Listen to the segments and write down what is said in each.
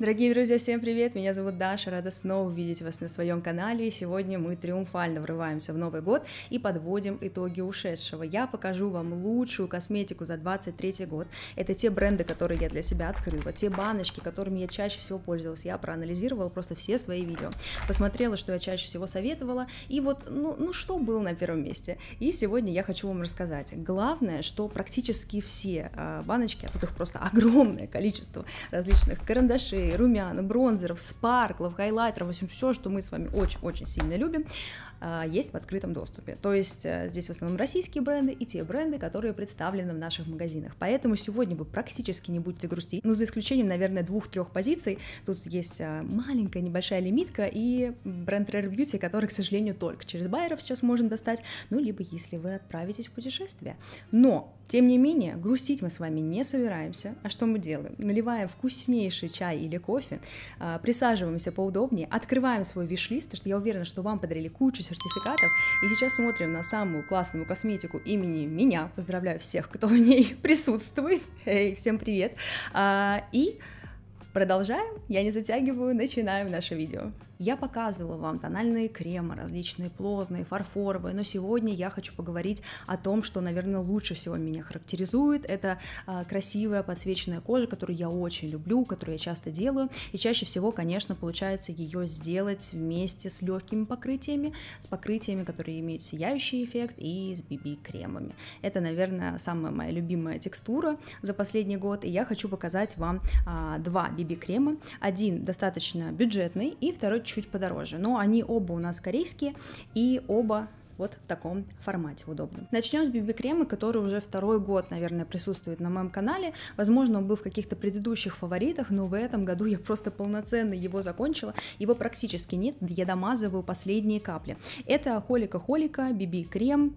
Дорогие друзья, всем привет! Меня зовут Даша, рада снова видеть вас на своем канале. И сегодня мы триумфально врываемся в Новый год и подводим итоги ушедшего. Я покажу вам лучшую косметику за 23 год. Это те бренды, которые я для себя открыла, те баночки, которыми я чаще всего пользовалась. Я проанализировала просто все свои видео, посмотрела, что я чаще всего советовала, и вот, ну, ну что было на первом месте. И сегодня я хочу вам рассказать. Главное, что практически все а, баночки, а тут их просто огромное количество различных карандашей, Румяна, бронзеров, спарклов, хайлайтеров, в общем, все, что мы с вами очень-очень сильно любим. А, есть в открытом доступе. То есть э, здесь в основном российские бренды и те бренды, которые представлены в наших магазинах. Поэтому сегодня вы практически не будете грустить. Ну, за исключением, наверное, двух-трех позиций. Тут есть э, маленькая небольшая лимитка и бренд Rare Beauty, который, к сожалению, только через байеров сейчас можно достать. Ну, либо если вы отправитесь в путешествие. Но, тем не менее, грустить мы с вами не собираемся. А что мы делаем? Наливаем вкуснейший чай или кофе, а, присаживаемся поудобнее, открываем свой виш-лист, что я уверена, что вам подарили кучу сертификатов. И сейчас смотрим на самую классную косметику имени меня. Поздравляю всех, кто в ней присутствует. Эй, всем привет. А, и продолжаем, я не затягиваю, начинаем наше видео. Я показывала вам тональные кремы, различные плотные, фарфоровые, но сегодня я хочу поговорить о том, что, наверное, лучше всего меня характеризует. Это а, красивая подсвеченная кожа, которую я очень люблю, которую я часто делаю, и чаще всего, конечно, получается ее сделать вместе с легкими покрытиями, с покрытиями, которые имеют сияющий эффект, и с BB-кремами. Это, наверное, самая моя любимая текстура за последний год, и я хочу показать вам а, два BB-крема. Один достаточно бюджетный, и второй чуть подороже. Но они оба у нас корейские и оба вот в таком формате удобном. Начнем с бибикрема, который уже второй год, наверное, присутствует на моем канале. Возможно, он был в каких-то предыдущих фаворитах, но в этом году я просто полноценно его закончила. Его практически нет, я домазываю последние капли. Это Холика Холика бибикрем крем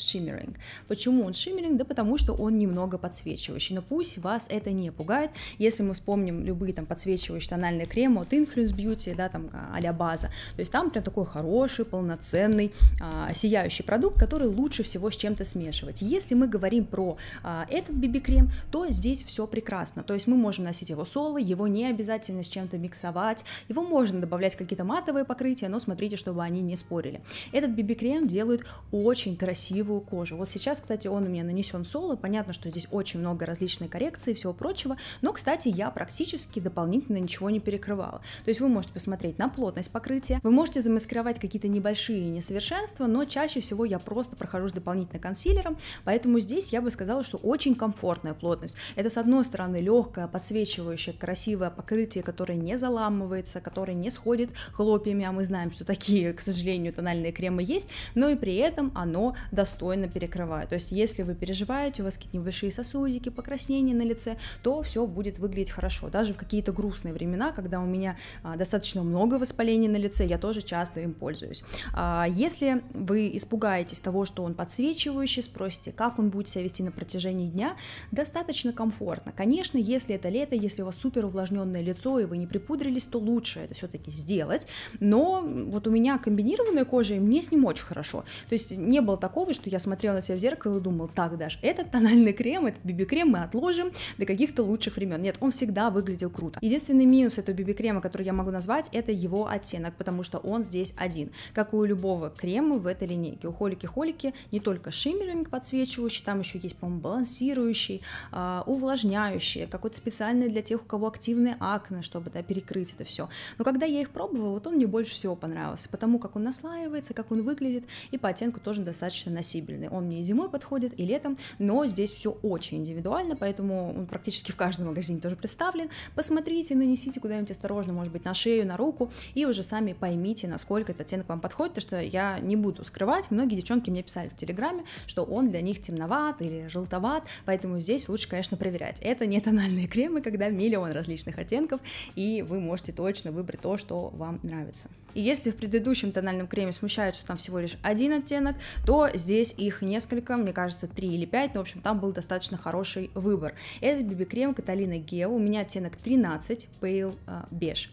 shimmering. Почему он shimmering? Да потому что он немного подсвечивающий. Но пусть вас это не пугает. Если мы вспомним любые там подсвечивающие тональные кремы от Influence Beauty, да, там а база, то есть там прям такой хороший, полноценный, а, сияющий продукт, который лучше всего с чем-то смешивать. Если мы говорим про а, этот BB-крем, то здесь все прекрасно. То есть мы можем носить его соло, его не обязательно с чем-то миксовать, его можно добавлять какие-то матовые покрытия, но смотрите, чтобы они не спорили. Этот BB-крем делают очень красиво красивую кожу. Вот сейчас, кстати, он у меня нанесен соло, понятно, что здесь очень много различной коррекции и всего прочего, но, кстати, я практически дополнительно ничего не перекрывала. То есть вы можете посмотреть на плотность покрытия, вы можете замаскировать какие-то небольшие несовершенства, но чаще всего я просто прохожусь дополнительно консилером, поэтому здесь я бы сказала, что очень комфортная плотность. Это, с одной стороны, легкое, подсвечивающее, красивое покрытие, которое не заламывается, которое не сходит хлопьями, а мы знаем, что такие, к сожалению, тональные кремы есть, но и при этом оно доступно отстойно перекрывает. То есть, если вы переживаете, у вас какие-то небольшие сосудики, покраснения на лице, то все будет выглядеть хорошо. Даже в какие-то грустные времена, когда у меня а, достаточно много воспалений на лице, я тоже часто им пользуюсь. А, если вы испугаетесь того, что он подсвечивающий, спросите, как он будет себя вести на протяжении дня, достаточно комфортно. Конечно, если это лето, если у вас супер увлажненное лицо и вы не припудрились, то лучше это все-таки сделать. Но вот у меня комбинированная кожа, и мне с ним очень хорошо. То есть не было такого, что я смотрела на себя в зеркало и думала, так, Даш, этот тональный крем, этот биби-крем мы отложим до каких-то лучших времен. Нет, он всегда выглядел круто. Единственный минус этого биби-крема, который я могу назвать, это его оттенок, потому что он здесь один, как у любого крема в этой линейке. У холики-холики не только шиммеринг подсвечивающий, там еще есть, по-моему, балансирующий, а, увлажняющий, какой-то специальный для тех, у кого активные акне, чтобы да, перекрыть это все. Но когда я их пробовала, вот он мне больше всего понравился, потому как он наслаивается, как он выглядит, и по оттенку тоже достаточно носить флексибельный. Он мне и зимой подходит, и летом, но здесь все очень индивидуально, поэтому он практически в каждом магазине тоже представлен. Посмотрите, нанесите куда-нибудь осторожно, может быть, на шею, на руку, и уже сами поймите, насколько этот оттенок вам подходит, потому что я не буду скрывать, многие девчонки мне писали в Телеграме, что он для них темноват или желтоват, поэтому здесь лучше, конечно, проверять. Это не тональные кремы, когда миллион различных оттенков, и вы можете точно выбрать то, что вам нравится. И если в предыдущем тональном креме смущает, что там всего лишь один оттенок, то здесь их несколько, мне кажется, 3 или 5, но, ну, в общем, там был достаточно хороший выбор. Это BB-крем Каталина Гео, у меня оттенок 13, Pale Beige.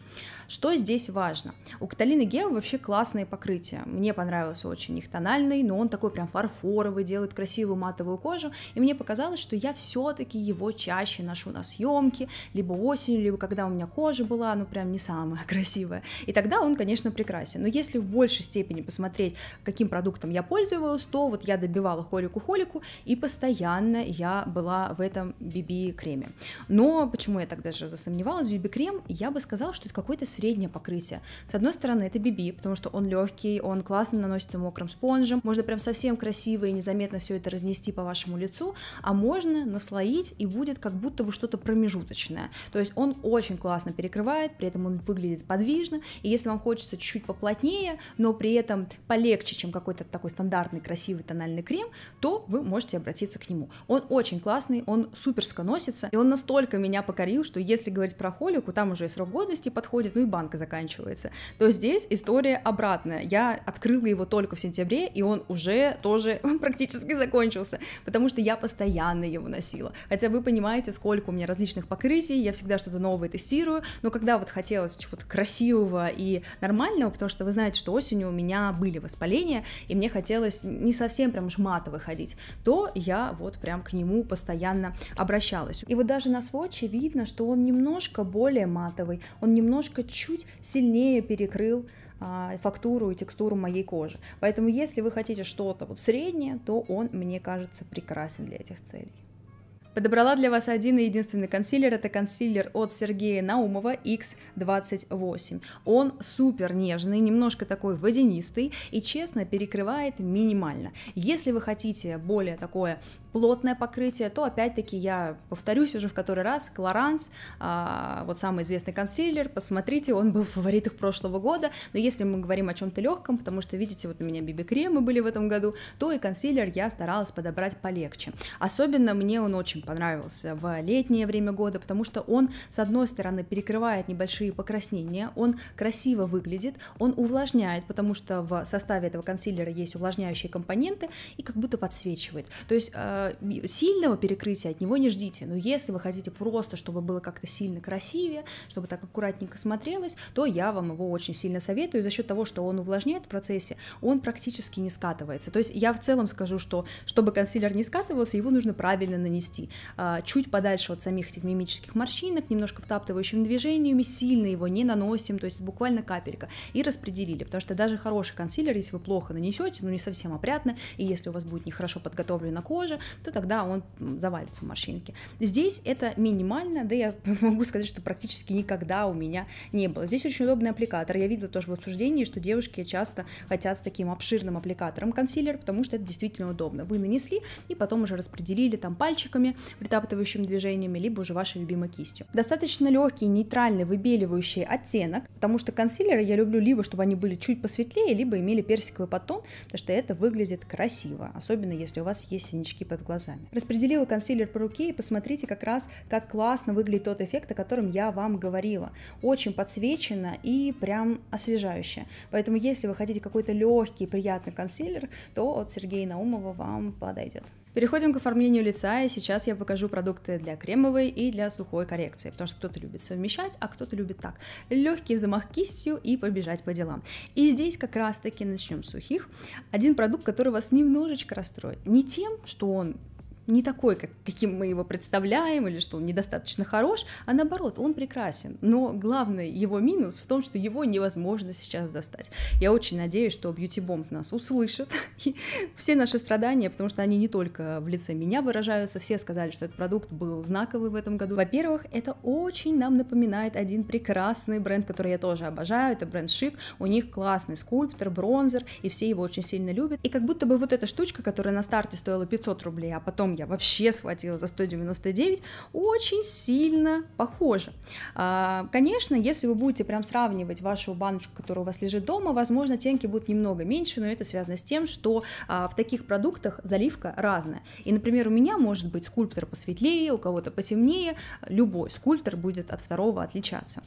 Что здесь важно? У Каталины Гео вообще классное покрытие. Мне понравился очень их тональный, но он такой прям фарфоровый, делает красивую матовую кожу, и мне показалось, что я все-таки его чаще ношу на съемки, либо осенью, либо когда у меня кожа была, ну прям не самая красивая. И тогда он, конечно, прекрасен. Но если в большей степени посмотреть, каким продуктом я пользовалась, то вот я добивала холику-холику, и постоянно я была в этом BB-креме. Но почему я так даже засомневалась, в BB-крем, я бы сказала, что это какой-то среднее покрытие. С одной стороны, это BB, потому что он легкий, он классно наносится мокрым спонжем, можно прям совсем красиво и незаметно все это разнести по вашему лицу, а можно наслоить и будет как будто бы что-то промежуточное. То есть он очень классно перекрывает, при этом он выглядит подвижно, и если вам хочется чуть-чуть поплотнее, но при этом полегче, чем какой-то такой стандартный красивый тональный крем, то вы можете обратиться к нему. Он очень классный, он суперско носится, и он настолько меня покорил, что если говорить про холику, там уже и срок годности подходит, ну и и банк заканчивается, то здесь история обратная. Я открыла его только в сентябре, и он уже тоже практически закончился, потому что я постоянно его носила. Хотя вы понимаете, сколько у меня различных покрытий, я всегда что-то новое тестирую, но когда вот хотелось чего-то красивого и нормального, потому что вы знаете, что осенью у меня были воспаления, и мне хотелось не совсем прям уж выходить, то я вот прям к нему постоянно обращалась. И вот даже на сводче видно, что он немножко более матовый, он немножко чуть сильнее перекрыл а, фактуру и текстуру моей кожи. Поэтому если вы хотите что-то вот среднее, то он, мне кажется, прекрасен для этих целей. Подобрала для вас один и единственный консилер. Это консилер от Сергея Наумова X28. Он супер нежный, немножко такой водянистый и, честно, перекрывает минимально. Если вы хотите более такое плотное покрытие, то, опять-таки, я повторюсь уже в который раз, Клоранс, а, вот самый известный консилер, посмотрите, он был в фаворитах прошлого года, но если мы говорим о чем-то легком, потому что, видите, вот у меня биби-кремы были в этом году, то и консилер я старалась подобрать полегче. Особенно мне он очень понравился в летнее время года, потому что он, с одной стороны, перекрывает небольшие покраснения, он красиво выглядит, он увлажняет, потому что в составе этого консилера есть увлажняющие компоненты и как будто подсвечивает. То есть э, сильного перекрытия от него не ждите, но если вы хотите просто, чтобы было как-то сильно красивее, чтобы так аккуратненько смотрелось, то я вам его очень сильно советую. за счет того, что он увлажняет в процессе, он практически не скатывается. То есть я в целом скажу, что чтобы консилер не скатывался, его нужно правильно нанести. А, чуть подальше от самих этих мимических морщинок, немножко втаптывающими движениями, сильно его не наносим, то есть буквально капелька, и распределили, потому что даже хороший консилер, если вы плохо нанесете, ну не совсем опрятно, и если у вас будет нехорошо подготовлена кожа, то тогда он завалится в морщинке. Здесь это минимально, да я могу сказать, что практически никогда у меня не было. Здесь очень удобный аппликатор, я видела тоже в обсуждении, что девушки часто хотят с таким обширным аппликатором консилер, потому что это действительно удобно. Вы нанесли и потом уже распределили там пальчиками, притаптывающим движениями, либо уже вашей любимой кистью. Достаточно легкий, нейтральный, выбеливающий оттенок, потому что консилеры я люблю либо, чтобы они были чуть посветлее, либо имели персиковый подтон, потому что это выглядит красиво, особенно если у вас есть синячки под глазами. Распределила консилер по руке и посмотрите как раз, как классно выглядит тот эффект, о котором я вам говорила. Очень подсвечено и прям освежающе. Поэтому если вы хотите какой-то легкий, приятный консилер, то от Сергея Наумова вам подойдет. Переходим к оформлению лица, и сейчас я покажу продукты для кремовой и для сухой коррекции, потому что кто-то любит совмещать, а кто-то любит так. Легкий замах кистью и побежать по делам. И здесь как раз-таки начнем с сухих. Один продукт, который вас немножечко расстроит. Не тем, что он не такой, как, каким мы его представляем, или что он недостаточно хорош, а наоборот, он прекрасен. Но главный его минус в том, что его невозможно сейчас достать. Я очень надеюсь, что Beauty Bomb нас услышит, и все наши страдания, потому что они не только в лице меня выражаются, все сказали, что этот продукт был знаковый в этом году. Во-первых, это очень нам напоминает один прекрасный бренд, который я тоже обожаю, это бренд Шик, у них классный скульптор, бронзер, и все его очень сильно любят, и как будто бы вот эта штучка, которая на старте стоила 500 рублей, а потом я вообще схватила за 199, очень сильно похоже. А, конечно, если вы будете прям сравнивать вашу баночку, которая у вас лежит дома, возможно, тенки будут немного меньше, но это связано с тем, что а, в таких продуктах заливка разная. И, например, у меня может быть скульптор посветлее, у кого-то потемнее, любой скульптор будет от второго отличаться.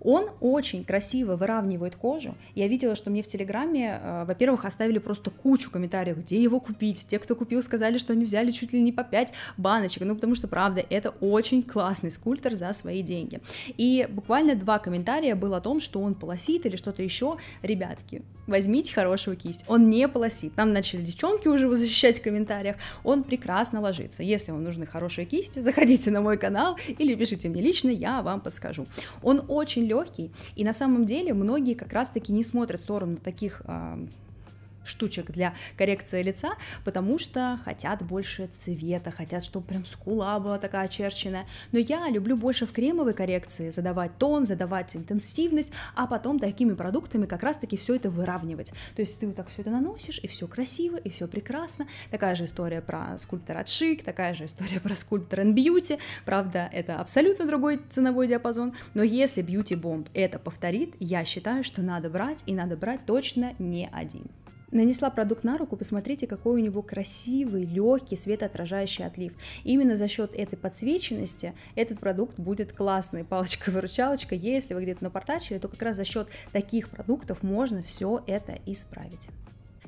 Он очень красиво выравнивает кожу. Я видела, что мне в Телеграме, э, во-первых, оставили просто кучу комментариев, где его купить. Те, кто купил, сказали, что они взяли чуть ли не по 5 баночек. Ну, потому что, правда, это очень классный скульптор за свои деньги. И буквально два комментария было о том, что он полосит или что-то еще. Ребятки, возьмите хорошую кисть, он не полосит. Нам начали девчонки уже его защищать в комментариях, он прекрасно ложится. Если вам нужны хорошие кисти, заходите на мой канал или пишите мне лично, я вам подскажу. Он очень легкий, и на самом деле многие как раз-таки не смотрят в сторону таких э, штучек для коррекции лица, потому что хотят больше цвета, хотят, чтобы прям скула была такая очерченная. Но я люблю больше в кремовой коррекции задавать тон, задавать интенсивность, а потом такими продуктами как раз-таки все это выравнивать. То есть ты вот так все это наносишь, и все красиво, и все прекрасно. Такая же история про скульптор от Шик, такая же история про скульптор and Beauty. Правда, это абсолютно другой ценовой диапазон, но если Beauty Bomb это повторит, я считаю, что надо брать, и надо брать точно не один. Нанесла продукт на руку, посмотрите, какой у него красивый, легкий, светоотражающий отлив. Именно за счет этой подсвеченности этот продукт будет классный. Палочка-выручалочка, если вы где-то напортачили, то как раз за счет таких продуктов можно все это исправить.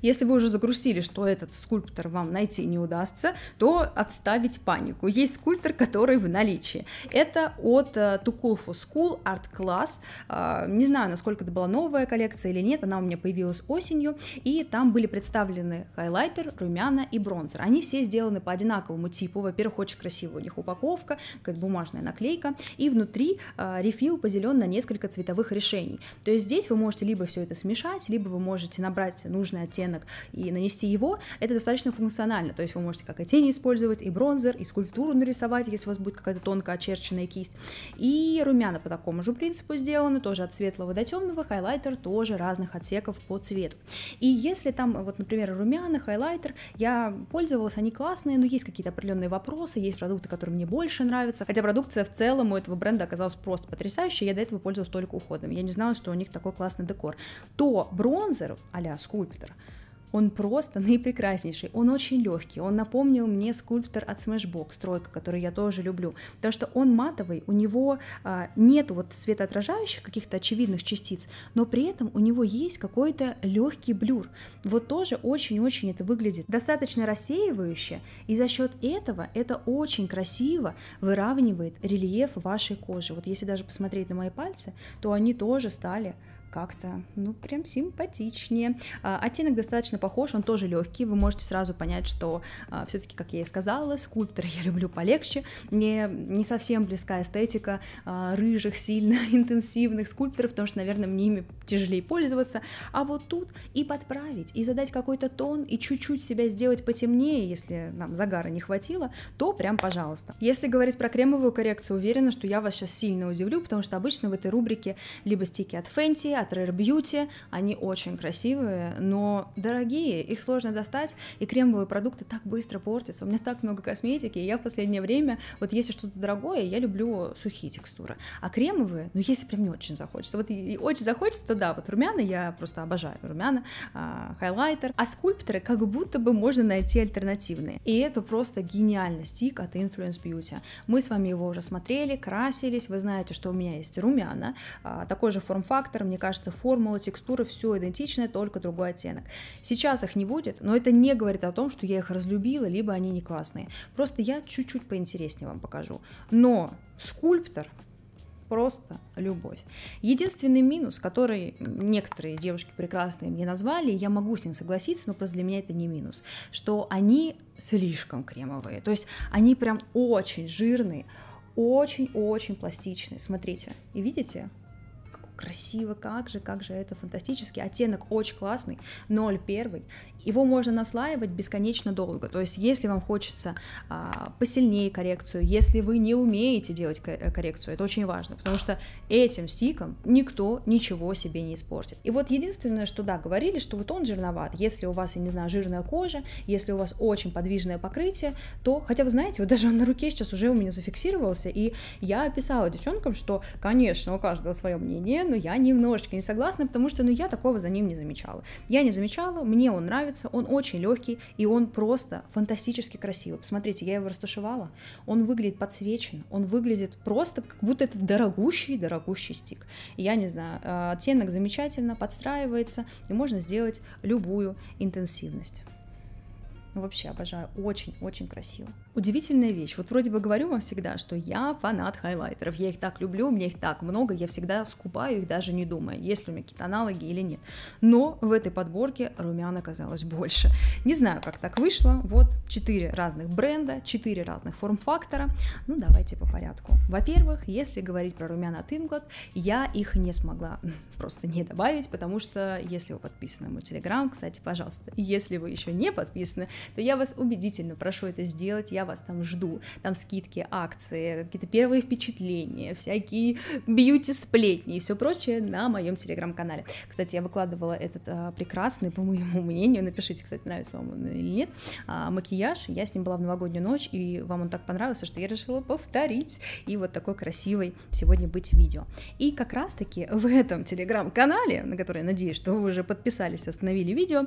Если вы уже загрузили, что этот скульптор вам найти не удастся, то отставить панику. Есть скульптор, который в наличии. Это от э, To Cool for School Art Class. А, не знаю, насколько это была новая коллекция или нет, она у меня появилась осенью, и там были представлены хайлайтер, румяна и бронзер. Они все сделаны по одинаковому типу. Во-первых, очень красивая у них упаковка, как бумажная наклейка, и внутри а, рефил поделен на несколько цветовых решений. То есть здесь вы можете либо все это смешать, либо вы можете набрать нужный оттенок оттенок и нанести его, это достаточно функционально, то есть вы можете как и тени использовать, и бронзер, и скульптуру нарисовать, если у вас будет какая-то тонко очерченная кисть, и румяна по такому же принципу сделаны, тоже от светлого до темного, хайлайтер тоже разных отсеков по цвету. И если там, вот, например, румяна, хайлайтер, я пользовалась, они классные, но есть какие-то определенные вопросы, есть продукты, которые мне больше нравятся, хотя продукция в целом у этого бренда оказалась просто потрясающей, я до этого пользовалась только уходом я не знала, что у них такой классный декор, то бронзер а-ля скульптор – он просто наипрекраснейший, он очень легкий, он напомнил мне скульптор от Smashbox, стройка, который я тоже люблю, потому что он матовый, у него а, нет вот светоотражающих каких-то очевидных частиц, но при этом у него есть какой-то легкий блюр. Вот тоже очень-очень это выглядит достаточно рассеивающе, и за счет этого это очень красиво выравнивает рельеф вашей кожи. Вот если даже посмотреть на мои пальцы, то они тоже стали как-то, ну, прям симпатичнее. А, оттенок достаточно похож, он тоже легкий, вы можете сразу понять, что а, все-таки, как я и сказала, скульптор я люблю полегче, мне не совсем близка эстетика а, рыжих, сильно интенсивных скульпторов, потому что, наверное, мне ими тяжелее пользоваться, а вот тут и подправить, и задать какой-то тон, и чуть-чуть себя сделать потемнее, если нам загара не хватило, то прям пожалуйста. Если говорить про кремовую коррекцию, уверена, что я вас сейчас сильно удивлю, потому что обычно в этой рубрике либо стики от Fenty, от Rare Beauty, они очень красивые, но дорогие, их сложно достать, и кремовые продукты так быстро портятся. У меня так много косметики, и я в последнее время, вот если что-то дорогое, я люблю сухие текстуры, а кремовые, ну если прям не очень захочется, вот и, и очень захочется, то да, вот румяна я просто обожаю, румяна, а, хайлайтер, а скульпторы как будто бы можно найти альтернативные, и это просто гениальный стик от Influence Beauty. Мы с вами его уже смотрели, красились, вы знаете, что у меня есть румяна, а, такой же форм-фактор, мне кажется, кажется, формула, текстура, все идентичное, только другой оттенок. Сейчас их не будет, но это не говорит о том, что я их разлюбила, либо они не классные. Просто я чуть-чуть поинтереснее вам покажу. Но скульптор просто любовь. Единственный минус, который некоторые девушки прекрасные мне назвали, я могу с ним согласиться, но просто для меня это не минус, что они слишком кремовые, то есть они прям очень жирные, очень-очень пластичные. Смотрите, и видите, красиво, как же, как же это фантастически, оттенок очень классный, 0,1, его можно наслаивать бесконечно долго, то есть если вам хочется а, посильнее коррекцию, если вы не умеете делать э, коррекцию, это очень важно, потому что этим стиком никто ничего себе не испортит. И вот единственное, что да, говорили, что вот он жирноват, если у вас, я не знаю, жирная кожа, если у вас очень подвижное покрытие, то, хотя вы знаете, вот даже он на руке сейчас уже у меня зафиксировался, и я писала девчонкам, что, конечно, у каждого свое мнение, но я немножечко не согласна, потому что ну, я такого за ним не замечала. Я не замечала, мне он нравится, он очень легкий, и он просто фантастически красивый. Посмотрите, я его растушевала, он выглядит подсвечен, он выглядит просто, как будто это дорогущий-дорогущий стик. Я не знаю, а, оттенок замечательно подстраивается, и можно сделать любую интенсивность. Ну, вообще обожаю. Очень-очень красиво. Удивительная вещь. Вот вроде бы говорю вам всегда, что я фанат хайлайтеров. Я их так люблю, мне их так много. Я всегда скупаю их, даже не думая, есть ли у меня какие-то аналоги или нет. Но в этой подборке румян оказалось больше. Не знаю, как так вышло. Вот 4 разных бренда, 4 разных форм-фактора. Ну, давайте по порядку. Во-первых, если говорить про румяна от Inglot, я их не смогла просто не добавить, потому что если вы подписаны на мой телеграм, кстати, пожалуйста, если вы еще не подписаны, то я вас убедительно прошу это сделать, я вас там жду. Там скидки, акции, какие-то первые впечатления, всякие бьюти-сплетни и все прочее на моем телеграм-канале. Кстати, я выкладывала этот а, прекрасный, по моему мнению, напишите, кстати, нравится вам он или нет, а, макияж. Я с ним была в новогоднюю ночь, и вам он так понравился, что я решила повторить и вот такой красивой сегодня быть видео. И как раз-таки в этом телеграм-канале, на который, я надеюсь, что вы уже подписались, остановили видео,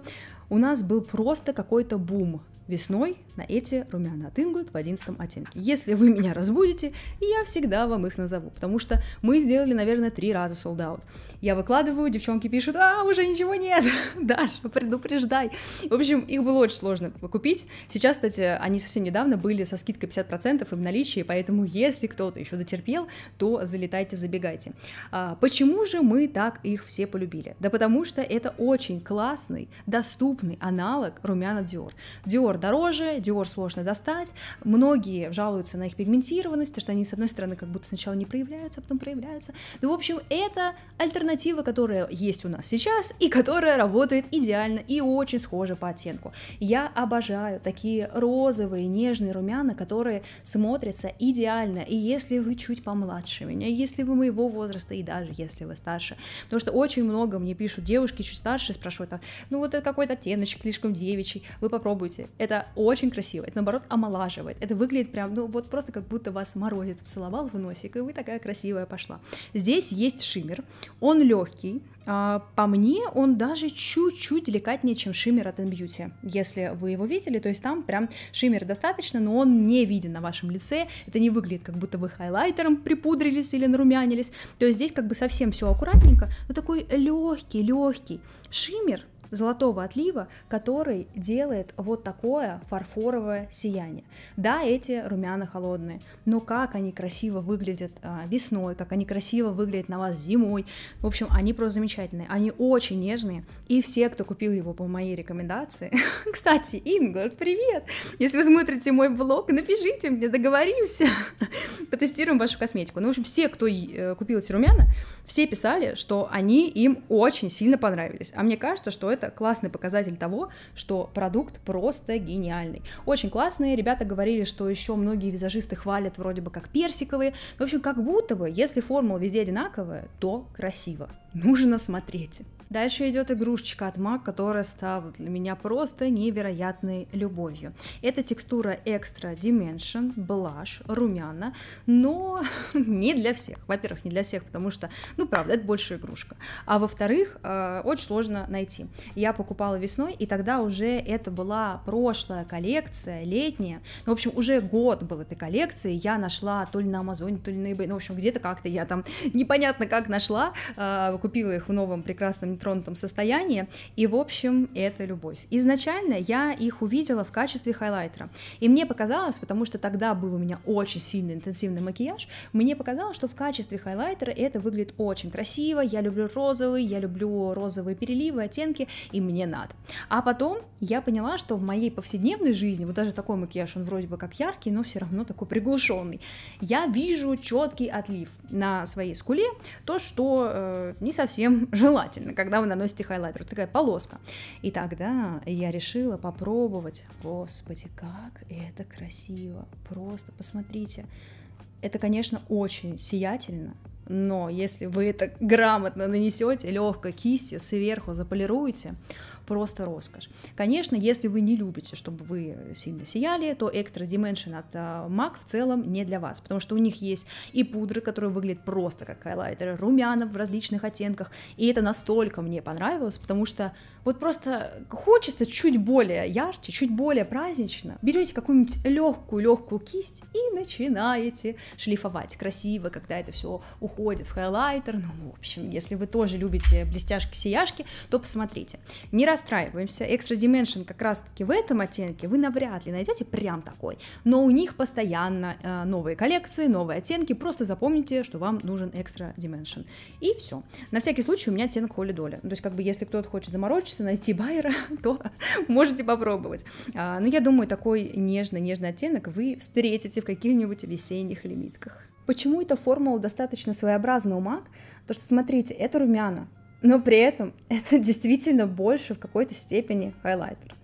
у нас был просто какой-то бум rumo весной на эти румяна отынгают в одиннадцатом оттенке. Если вы меня разбудите, я всегда вам их назову, потому что мы сделали, наверное, три раза sold out. Я выкладываю, девчонки пишут, а, уже ничего нет, Даша, предупреждай. В общем, их было очень сложно купить. Сейчас, кстати, они совсем недавно были со скидкой 50% и в наличии, поэтому если кто-то еще дотерпел, то залетайте, забегайте. А почему же мы так их все полюбили? Да потому что это очень классный, доступный аналог румяна Dior. Dior дороже, Dior сложно достать. Многие жалуются на их пигментированность, потому что они, с одной стороны, как будто сначала не проявляются, а потом проявляются. Ну, в общем, это альтернатива, которая есть у нас сейчас и которая работает идеально и очень схожа по оттенку. Я обожаю такие розовые, нежные румяна, которые смотрятся идеально. И если вы чуть помладше меня, если вы моего возраста, и даже если вы старше. Потому что очень много мне пишут девушки чуть старше, спрашивают, «А, ну вот это какой-то оттеночек слишком девичий, вы попробуйте. Это очень красиво, это наоборот омолаживает. Это выглядит прям, ну вот просто как будто вас морозец поцеловал в носик, и вы такая красивая пошла. Здесь есть шиммер, он легкий, а, по мне, он даже чуть-чуть деликатнее, чем шиммер от Beauty. Если вы его видели, то есть там прям шиммер достаточно, но он не виден на вашем лице. Это не выглядит, как будто вы хайлайтером припудрились или нарумянились. То есть здесь как бы совсем все аккуратненько, но такой легкий, легкий. Шиммер золотого отлива, который делает вот такое фарфоровое сияние. Да, эти румяна холодные, но как они красиво выглядят а, весной, как они красиво выглядят на вас зимой. В общем, они просто замечательные, они очень нежные. И все, кто купил его по моей рекомендации, кстати, Ингор, привет! Если вы смотрите мой блог, напишите мне, договоримся, потестируем вашу косметику. Ну, в общем, все, кто э, купил эти румяна, все писали, что они им очень сильно понравились. А мне кажется, что это это классный показатель того, что продукт просто гениальный. Очень классные, ребята говорили, что еще многие визажисты хвалят вроде бы как персиковые, в общем, как будто бы, если формула везде одинаковая, то красиво, нужно смотреть. Дальше идет игрушечка от MAC, которая стала для меня просто невероятной любовью. Это текстура Extra Dimension, Blush, румяна, но не для всех. Во-первых, не для всех, потому что, ну, правда, это больше игрушка. А во-вторых, э, очень сложно найти. Я покупала весной, и тогда уже это была прошлая коллекция, летняя. Ну, в общем, уже год был этой коллекции. Я нашла то ли на Амазоне, то ли на eBay. Ну, в общем, где-то как-то я там непонятно как нашла. Э, купила их в новом прекрасном тронутом состоянии, и, в общем, это любовь. Изначально я их увидела в качестве хайлайтера, и мне показалось, потому что тогда был у меня очень сильный интенсивный макияж, мне показалось, что в качестве хайлайтера это выглядит очень красиво, я люблю розовый, я люблю розовые переливы, оттенки, и мне надо. А потом я поняла, что в моей повседневной жизни, вот даже такой макияж, он вроде бы как яркий, но все равно такой приглушенный, я вижу четкий отлив на своей скуле, то, что э, не совсем желательно, когда когда вы наносите хайлайтер. Такая полоска. И тогда я решила попробовать. Господи, как это красиво. Просто посмотрите. Это, конечно, очень сиятельно, но если вы это грамотно нанесете, легкой кистью сверху заполируете, просто роскошь. Конечно, если вы не любите, чтобы вы сильно сияли, то Extra Dimension от MAC э, в целом не для вас, потому что у них есть и пудры, которые выглядят просто как хайлайтеры, румяна в различных оттенках, и это настолько мне понравилось, потому что вот просто хочется чуть более ярче, чуть более празднично. Берете какую-нибудь легкую-легкую кисть и начинаете шлифовать красиво, когда это все уходит в хайлайтер. Ну, в общем, если вы тоже любите блестяшки-сияшки, то посмотрите. Не расстраиваемся. Extra Dimension как раз-таки в этом оттенке вы навряд ли найдете прям такой. Но у них постоянно э, новые коллекции, новые оттенки. Просто запомните, что вам нужен Extra Dimension. И все. На всякий случай у меня оттенок Холли Доли. Ну, то есть, как бы, если кто-то хочет заморочиться, найти байера, то можете попробовать. А, но я думаю, такой нежный-нежный оттенок вы встретите в каких-нибудь весенних лимитках. Почему эта формула достаточно своеобразна у MAC? То что, смотрите, это румяна, но при этом это действительно больше в какой-то степени хайлайтер.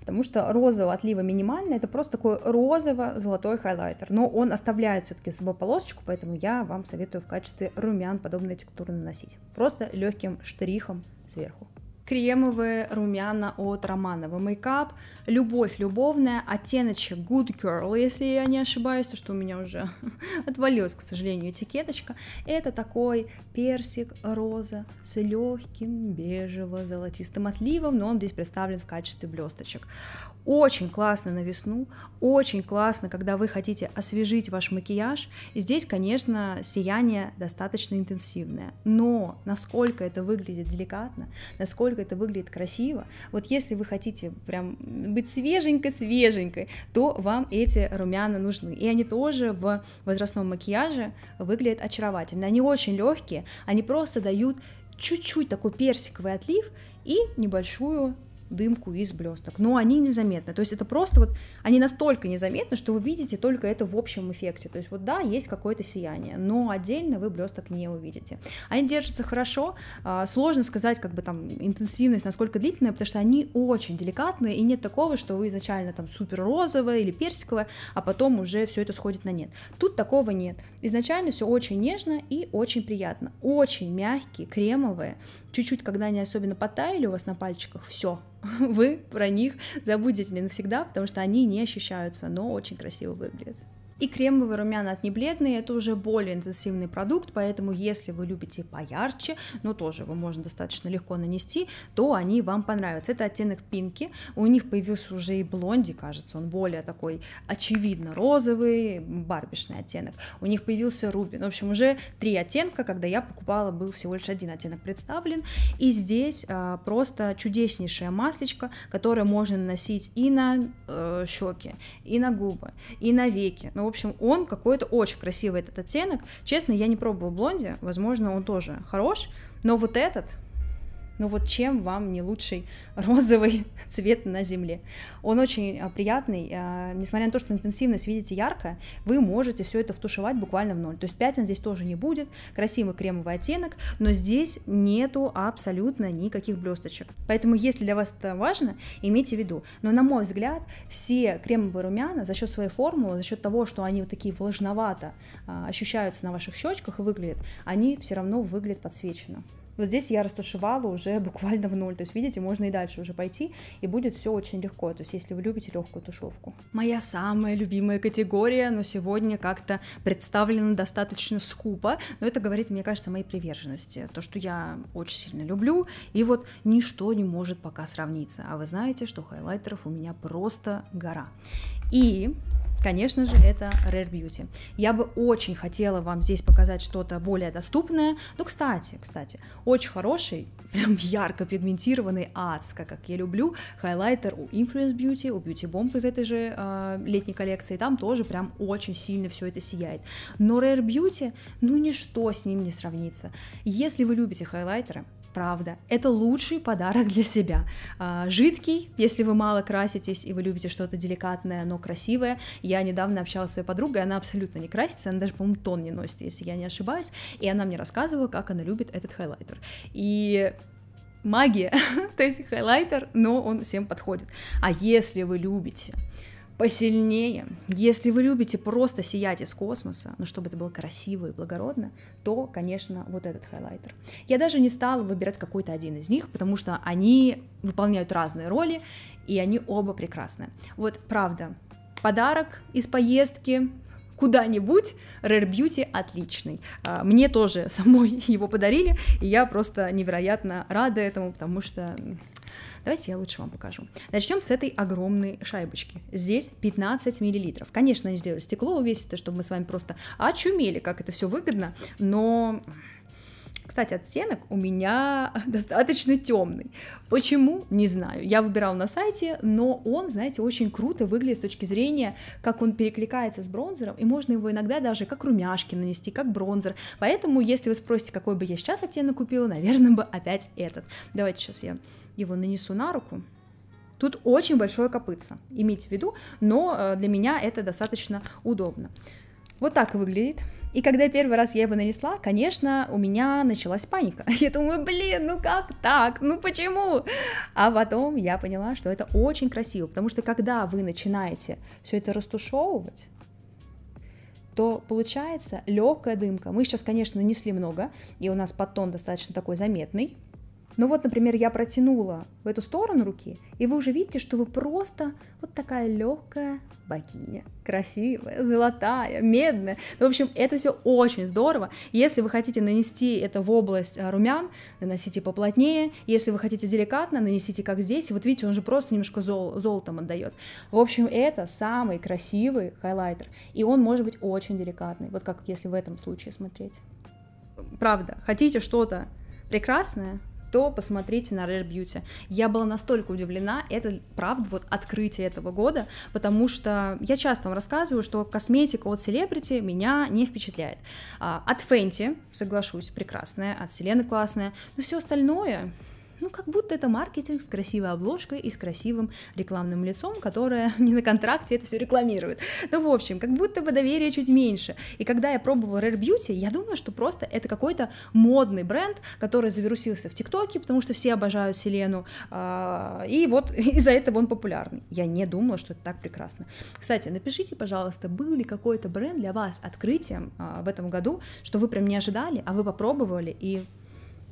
Потому что розового отлива минимально, это просто такой розово-золотой хайлайтер. Но он оставляет все-таки с собой полосочку, поэтому я вам советую в качестве румян подобные текстуры наносить. Просто легким штрихом сверху кремовые румяна от Романова Мейкап, Любовь любовная, оттеночек Good Girl, если я не ошибаюсь, то что у меня уже отвалилась, к сожалению, этикеточка. Это такой персик роза с легким бежево-золотистым отливом, но он здесь представлен в качестве блесточек. Очень классно на весну, очень классно, когда вы хотите освежить ваш макияж. И здесь, конечно, сияние достаточно интенсивное, но насколько это выглядит деликатно, насколько насколько это выглядит красиво. Вот если вы хотите прям быть свеженькой-свеженькой, то вам эти румяна нужны. И они тоже в возрастном макияже выглядят очаровательно. Они очень легкие, они просто дают чуть-чуть такой персиковый отлив и небольшую дымку из блесток. Но они незаметны. То есть это просто вот, они настолько незаметны, что вы видите только это в общем эффекте. То есть вот да, есть какое-то сияние, но отдельно вы блесток не увидите. Они держатся хорошо, а, сложно сказать как бы там интенсивность, насколько длительная, потому что они очень деликатные, и нет такого, что вы изначально там супер розовое или персиковое, а потом уже все это сходит на нет. Тут такого нет. Изначально все очень нежно и очень приятно. Очень мягкие, кремовые. Чуть-чуть, когда они особенно потаяли у вас на пальчиках, все, вы про них забудете навсегда, потому что они не ощущаются, но очень красиво выглядят. И кремовые румяна от небледные – это уже более интенсивный продукт, поэтому если вы любите поярче, но тоже его можно достаточно легко нанести, то они вам понравятся. Это оттенок пинки, у них появился уже и блонди, кажется, он более такой очевидно розовый, барбишный оттенок. У них появился рубин. В общем, уже три оттенка, когда я покупала, был всего лишь один оттенок представлен. И здесь а, просто чудеснейшая маслечко, которую можно наносить и на э, щеки, и на губы, и на веки. Ну, общем, он какой-то очень красивый этот оттенок. Честно, я не пробовала блонди, возможно, он тоже хорош, но вот этот ну вот чем вам не лучший розовый цвет на земле? Он очень а, приятный, а, несмотря на то, что интенсивность видите ярко, вы можете все это втушевать буквально в ноль. То есть пятен здесь тоже не будет, красивый кремовый оттенок, но здесь нету абсолютно никаких блесточек. Поэтому если для вас это важно, имейте в виду. Но на мой взгляд, все кремовые румяна за счет своей формулы, за счет того, что они вот такие влажновато а, ощущаются на ваших щечках и выглядят, они все равно выглядят подсвеченно. Вот здесь я растушевала уже буквально в ноль, то есть, видите, можно и дальше уже пойти, и будет все очень легко, то есть, если вы любите легкую тушевку. Моя самая любимая категория, но сегодня как-то представлена достаточно скупо, но это говорит, мне кажется, о моей приверженности, то, что я очень сильно люблю, и вот ничто не может пока сравниться, а вы знаете, что хайлайтеров у меня просто гора. И конечно же, это Rare Beauty. Я бы очень хотела вам здесь показать что-то более доступное. Ну, кстати, кстати, очень хороший, прям ярко пигментированный адско, как я люблю, хайлайтер у Influence Beauty, у Beauty Bomb из этой же э, летней коллекции. Там тоже прям очень сильно все это сияет. Но Rare Beauty, ну, ничто с ним не сравнится. Если вы любите хайлайтеры, Правда, это лучший подарок для себя. А, жидкий, если вы мало краситесь и вы любите что-то деликатное, но красивое. Я недавно общалась с своей подругой, она абсолютно не красится, она даже, по-моему, тон не носит, если я не ошибаюсь. И она мне рассказывала, как она любит этот хайлайтер. И магия, то есть хайлайтер, но он всем подходит. А если вы любите посильнее. Если вы любите просто сиять из космоса, но ну, чтобы это было красиво и благородно, то, конечно, вот этот хайлайтер. Я даже не стала выбирать какой-то один из них, потому что они выполняют разные роли, и они оба прекрасны. Вот, правда, подарок из поездки, куда-нибудь, Rare Beauty отличный. А, мне тоже самой его подарили, и я просто невероятно рада этому, потому что Давайте я лучше вам покажу. Начнем с этой огромной шайбочки. Здесь 15 миллилитров. Конечно, они сделали стекло увесистое, чтобы мы с вами просто очумели, как это все выгодно, но кстати, оттенок у меня достаточно темный. Почему? Не знаю. Я выбирал на сайте, но он, знаете, очень круто выглядит с точки зрения, как он перекликается с бронзером, и можно его иногда даже как румяшки нанести, как бронзер. Поэтому, если вы спросите, какой бы я сейчас оттенок купила, наверное, бы опять этот. Давайте сейчас я его нанесу на руку. Тут очень большое копытце, имейте в виду, но э, для меня это достаточно удобно. Вот так выглядит и когда первый раз я его нанесла, конечно, у меня началась паника. Я думаю, блин, ну как так? Ну почему? А потом я поняла, что это очень красиво, потому что когда вы начинаете все это растушевывать, то получается легкая дымка. Мы сейчас, конечно, нанесли много, и у нас подтон достаточно такой заметный, но ну вот, например, я протянула в эту сторону руки, и вы уже видите, что вы просто вот такая легкая богиня. Красивая, золотая, медная. Ну, в общем, это все очень здорово. Если вы хотите нанести это в область а, румян, наносите поплотнее. Если вы хотите деликатно, нанесите как здесь. Вот видите, он же просто немножко зол, золотом отдает. В общем, это самый красивый хайлайтер. И он может быть очень деликатный. Вот как если в этом случае смотреть. Правда, хотите что-то прекрасное, то посмотрите на Rare Beauty. Я была настолько удивлена, это правда вот открытие этого года, потому что я часто вам рассказываю, что косметика от Celebrity меня не впечатляет. А, от Fenty, соглашусь, прекрасная, от Селены классная, но все остальное, ну, как будто это маркетинг с красивой обложкой и с красивым рекламным лицом, которое не на контракте это все рекламирует. Ну, в общем, как будто бы доверия чуть меньше. И когда я пробовала Rare Beauty, я думала, что просто это какой-то модный бренд, который завирусился в ТикТоке, потому что все обожают Селену, а, и вот из-за этого он популярный. Я не думала, что это так прекрасно. Кстати, напишите, пожалуйста, был ли какой-то бренд для вас открытием а, в этом году, что вы прям не ожидали, а вы попробовали, и...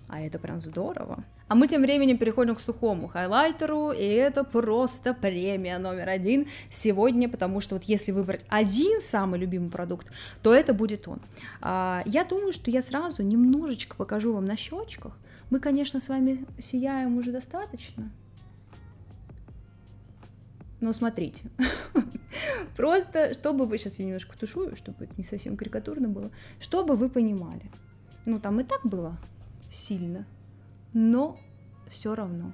А это прям здорово. А мы тем временем переходим к сухому хайлайтеру, и это просто премия номер один сегодня, потому что вот если выбрать один самый любимый продукт, то это будет он. А, я думаю, что я сразу немножечко покажу вам на щечках. Мы, конечно, с вами сияем уже достаточно, но смотрите, просто чтобы вы, сейчас я немножко тушую, чтобы это не совсем карикатурно было, чтобы вы понимали. Ну, там и так было сильно, но все равно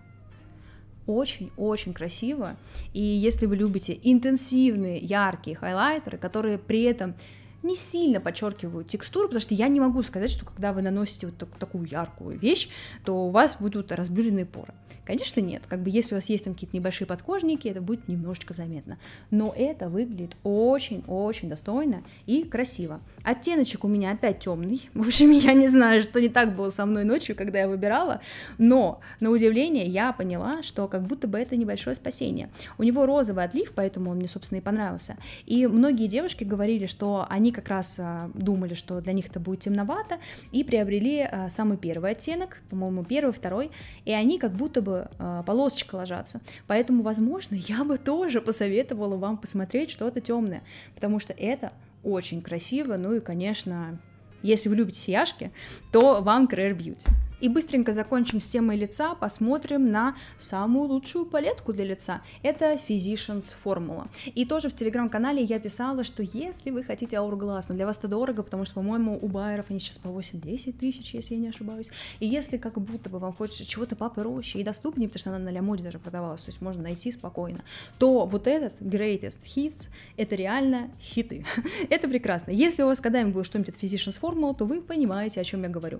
очень-очень красиво. И если вы любите интенсивные, яркие хайлайтеры, которые при этом не сильно подчеркивают текстуру, потому что я не могу сказать, что когда вы наносите вот так, такую яркую вещь, то у вас будут разбюренные поры. Конечно, нет. Как бы если у вас есть там какие-то небольшие подкожники, это будет немножечко заметно. Но это выглядит очень-очень достойно и красиво. Оттеночек у меня опять темный. В общем, я не знаю, что не так было со мной ночью, когда я выбирала. Но, на удивление, я поняла, что как будто бы это небольшое спасение. У него розовый отлив, поэтому он мне, собственно, и понравился. И многие девушки говорили, что они как раз а, думали, что для них это будет темновато, и приобрели а, самый первый оттенок, по-моему, первый, второй, и они как будто бы бы э, а, полосочка ложатся. Поэтому, возможно, я бы тоже посоветовала вам посмотреть что-то темное, потому что это очень красиво, ну и, конечно, если вы любите сияшки, то вам Career бьюти. И быстренько закончим с темой лица, посмотрим на самую лучшую палетку для лица. Это Physicians Formula. И тоже в телеграм-канале я писала, что если вы хотите ауру глаз, но для вас это дорого, потому что, по-моему, у байеров они сейчас по 8-10 тысяч, если я не ошибаюсь. И если как будто бы вам хочется чего-то попроще и доступнее, потому что она на лямоде даже продавалась, то есть можно найти спокойно, то вот этот Greatest Hits — это реально хиты. это прекрасно. Если у вас когда-нибудь было что-нибудь от Physicians Formula, то вы понимаете, о чем я говорю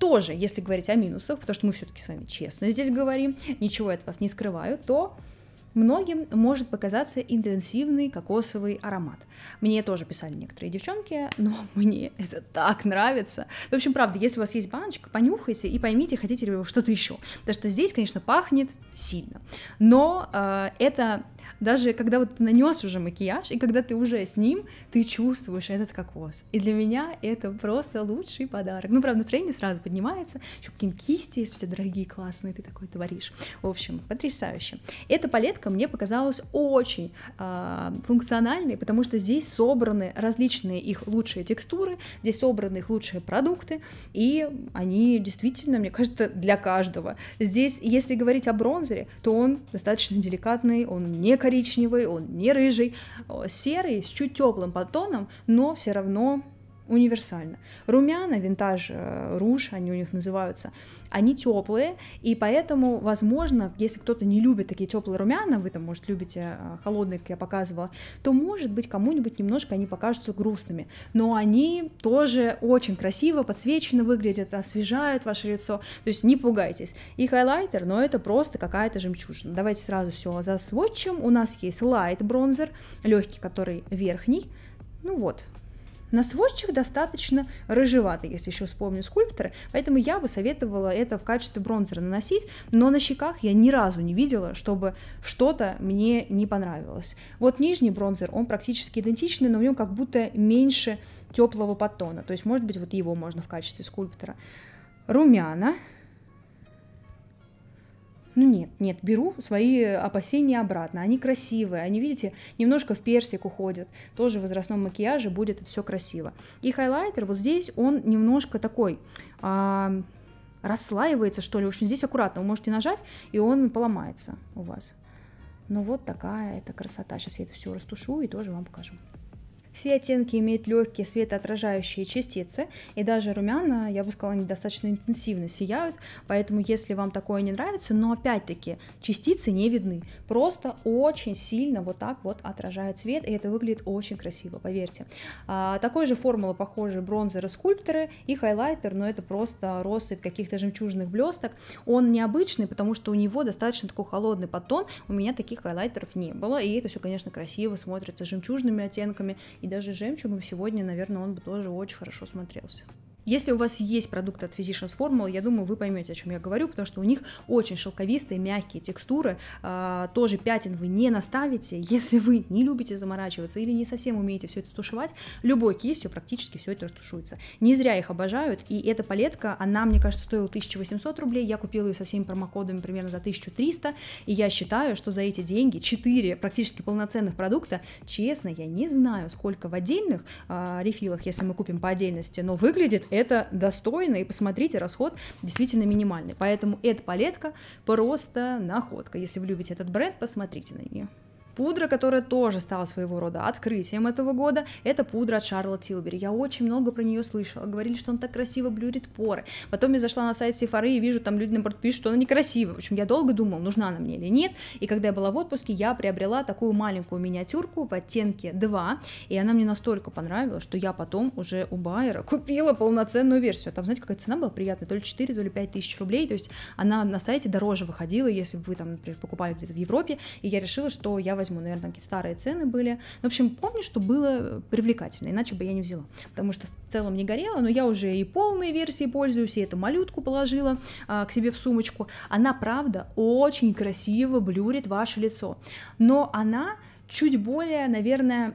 тоже, если говорить о минусах, потому что мы все-таки с вами честно здесь говорим, ничего я от вас не скрываю, то Многим может показаться интенсивный кокосовый аромат. Мне тоже писали некоторые девчонки, но мне это так нравится. В общем, правда, если у вас есть баночка, понюхайте и поймите, хотите ли вы что-то еще. Потому что здесь, конечно, пахнет сильно. Но э, это даже когда вот ты нанес уже макияж, и когда ты уже с ним, ты чувствуешь этот кокос. И для меня это просто лучший подарок. Ну, правда, настроение сразу поднимается, еще какие-нибудь кисти есть все дорогие, классные, ты такой творишь. В общем, потрясающе. Эта палетка мне показалась очень э, функциональной, потому что здесь собраны различные их лучшие текстуры, здесь собраны их лучшие продукты, и они действительно, мне кажется, для каждого. Здесь, если говорить о бронзере, то он достаточно деликатный, он не коричневый, он не рыжий, э, серый, с чуть теплым подтоном, но все равно универсально. Румяна, винтаж, э, руж, они у них называются, они теплые, и поэтому, возможно, если кто-то не любит такие теплые румяна, вы там, может, любите э, холодные, как я показывала, то, может быть, кому-нибудь немножко они покажутся грустными, но они тоже очень красиво подсвечены выглядят, освежают ваше лицо, то есть не пугайтесь. И хайлайтер, но это просто какая-то жемчужина. Давайте сразу все засвочим. у нас есть лайт бронзер, легкий, который верхний, ну вот, на сводчих достаточно рыжеватый, если еще вспомню скульпторы, поэтому я бы советовала это в качестве бронзера наносить, но на щеках я ни разу не видела, чтобы что-то мне не понравилось. Вот нижний бронзер, он практически идентичный, но в нем как будто меньше теплого подтона, то есть, может быть, вот его можно в качестве скульптора. Румяна, ну нет, нет, беру свои опасения обратно. Они красивые, они, видите, немножко в персик уходят. Тоже в возрастном макияже будет это все красиво. И хайлайтер вот здесь, он немножко такой... А, расслаивается, что ли. В общем, здесь аккуратно. Вы можете нажать, и он поломается у вас. Но ну, вот такая эта красота. Сейчас я это все растушу и тоже вам покажу. Все оттенки имеют легкие светоотражающие частицы, и даже румяна, я бы сказала, они достаточно интенсивно сияют, поэтому если вам такое не нравится, но опять-таки частицы не видны, просто очень сильно вот так вот отражает свет, и это выглядит очень красиво, поверьте. А, такой же формула похожи бронзеры, скульпторы и хайлайтер, но это просто россыпь каких-то жемчужных блесток. Он необычный, потому что у него достаточно такой холодный подтон, у меня таких хайлайтеров не было, и это все, конечно, красиво смотрится жемчужными оттенками и даже жемчугом сегодня, наверное, он бы тоже очень хорошо смотрелся. Если у вас есть продукты от Physicians Formula, я думаю, вы поймете, о чем я говорю, потому что у них очень шелковистые, мягкие текстуры. А, тоже пятен вы не наставите, если вы не любите заморачиваться или не совсем умеете все это тушевать, любой кистью практически все это растушуется. Не зря их обожают, и эта палетка, она, мне кажется, стоила 1800 рублей, я купила ее со всеми промокодами примерно за 1300, и я считаю, что за эти деньги 4 практически полноценных продукта, честно, я не знаю, сколько в отдельных э, рефилах, если мы купим по отдельности, но выглядит это это достойно, и посмотрите, расход действительно минимальный. Поэтому эта палетка просто находка. Если вы любите этот бренд, посмотрите на нее. Пудра, которая тоже стала своего рода открытием этого года, это пудра от Шарла Тилбери. Я очень много про нее слышала. Говорили, что он так красиво блюрит поры. Потом я зашла на сайт Сефары и вижу, там люди наоборот пишут, что она некрасивая. В общем, я долго думала, нужна она мне или нет. И когда я была в отпуске, я приобрела такую маленькую миниатюрку в оттенке 2. И она мне настолько понравилась, что я потом уже у Байера купила полноценную версию. Там, знаете, какая цена была приятная, то ли 4, то ли 5 тысяч рублей. То есть она на сайте дороже выходила, если бы вы там, например, покупали где-то в Европе. И я решила, что я возьму возьму, наверное, какие-то старые цены были. Ну, в общем, помню, что было э, привлекательно, иначе бы я не взяла, потому что в целом не горела, но я уже и полной версии пользуюсь, и эту малютку положила а, к себе в сумочку. Она, правда, очень красиво блюрит ваше лицо, но она чуть более, наверное,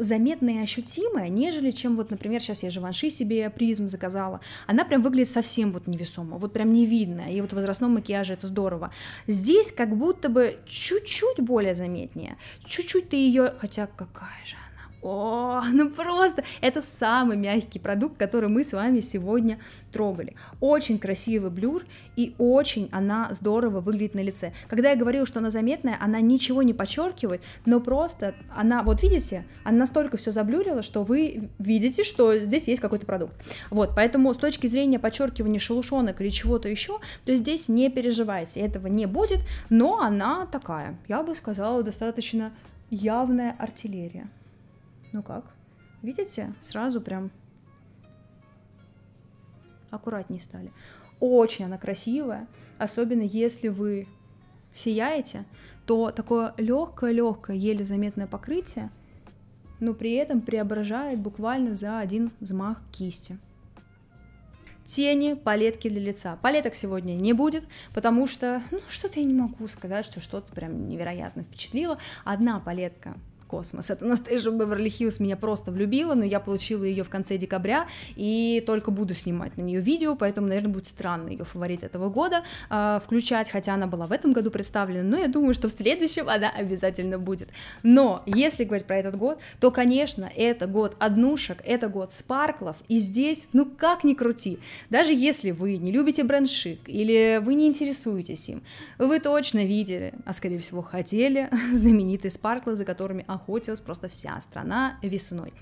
заметная и ощутимая, нежели чем вот, например, сейчас я же ванши себе призм заказала. Она прям выглядит совсем вот невесомо, вот прям не видно. И вот в возрастном макияже это здорово. Здесь как будто бы чуть-чуть более заметнее. Чуть-чуть ты ее, хотя какая же она о, ну просто, это самый мягкий продукт, который мы с вами сегодня трогали. Очень красивый блюр и очень она здорово выглядит на лице. Когда я говорила, что она заметная, она ничего не подчеркивает, но просто она, вот видите, она настолько все заблюрила, что вы видите, что здесь есть какой-то продукт. Вот, поэтому с точки зрения подчеркивания шелушонок или чего-то еще, то здесь не переживайте, этого не будет, но она такая, я бы сказала, достаточно явная артиллерия. Ну как? Видите? Сразу прям аккуратнее стали. Очень она красивая, особенно если вы сияете, то такое легкое-легкое, еле заметное покрытие, но при этом преображает буквально за один взмах кисти. Тени, палетки для лица. Палеток сегодня не будет, потому что, ну, что-то я не могу сказать, что что-то прям невероятно впечатлило. Одна палетка космос. Это Настежа Беверли-Хиллз меня просто влюбила, но я получила ее в конце декабря и только буду снимать на нее видео, поэтому, наверное, будет странно ее фаворит этого года э, включать, хотя она была в этом году представлена, но я думаю, что в следующем она обязательно будет. Но если говорить про этот год, то, конечно, это год однушек, это год спарклов, и здесь, ну как ни крути, даже если вы не любите бренд-шик или вы не интересуетесь им, вы точно видели, а скорее всего хотели, знаменитые спарклы, за которыми охотно охотилась просто вся страна весной.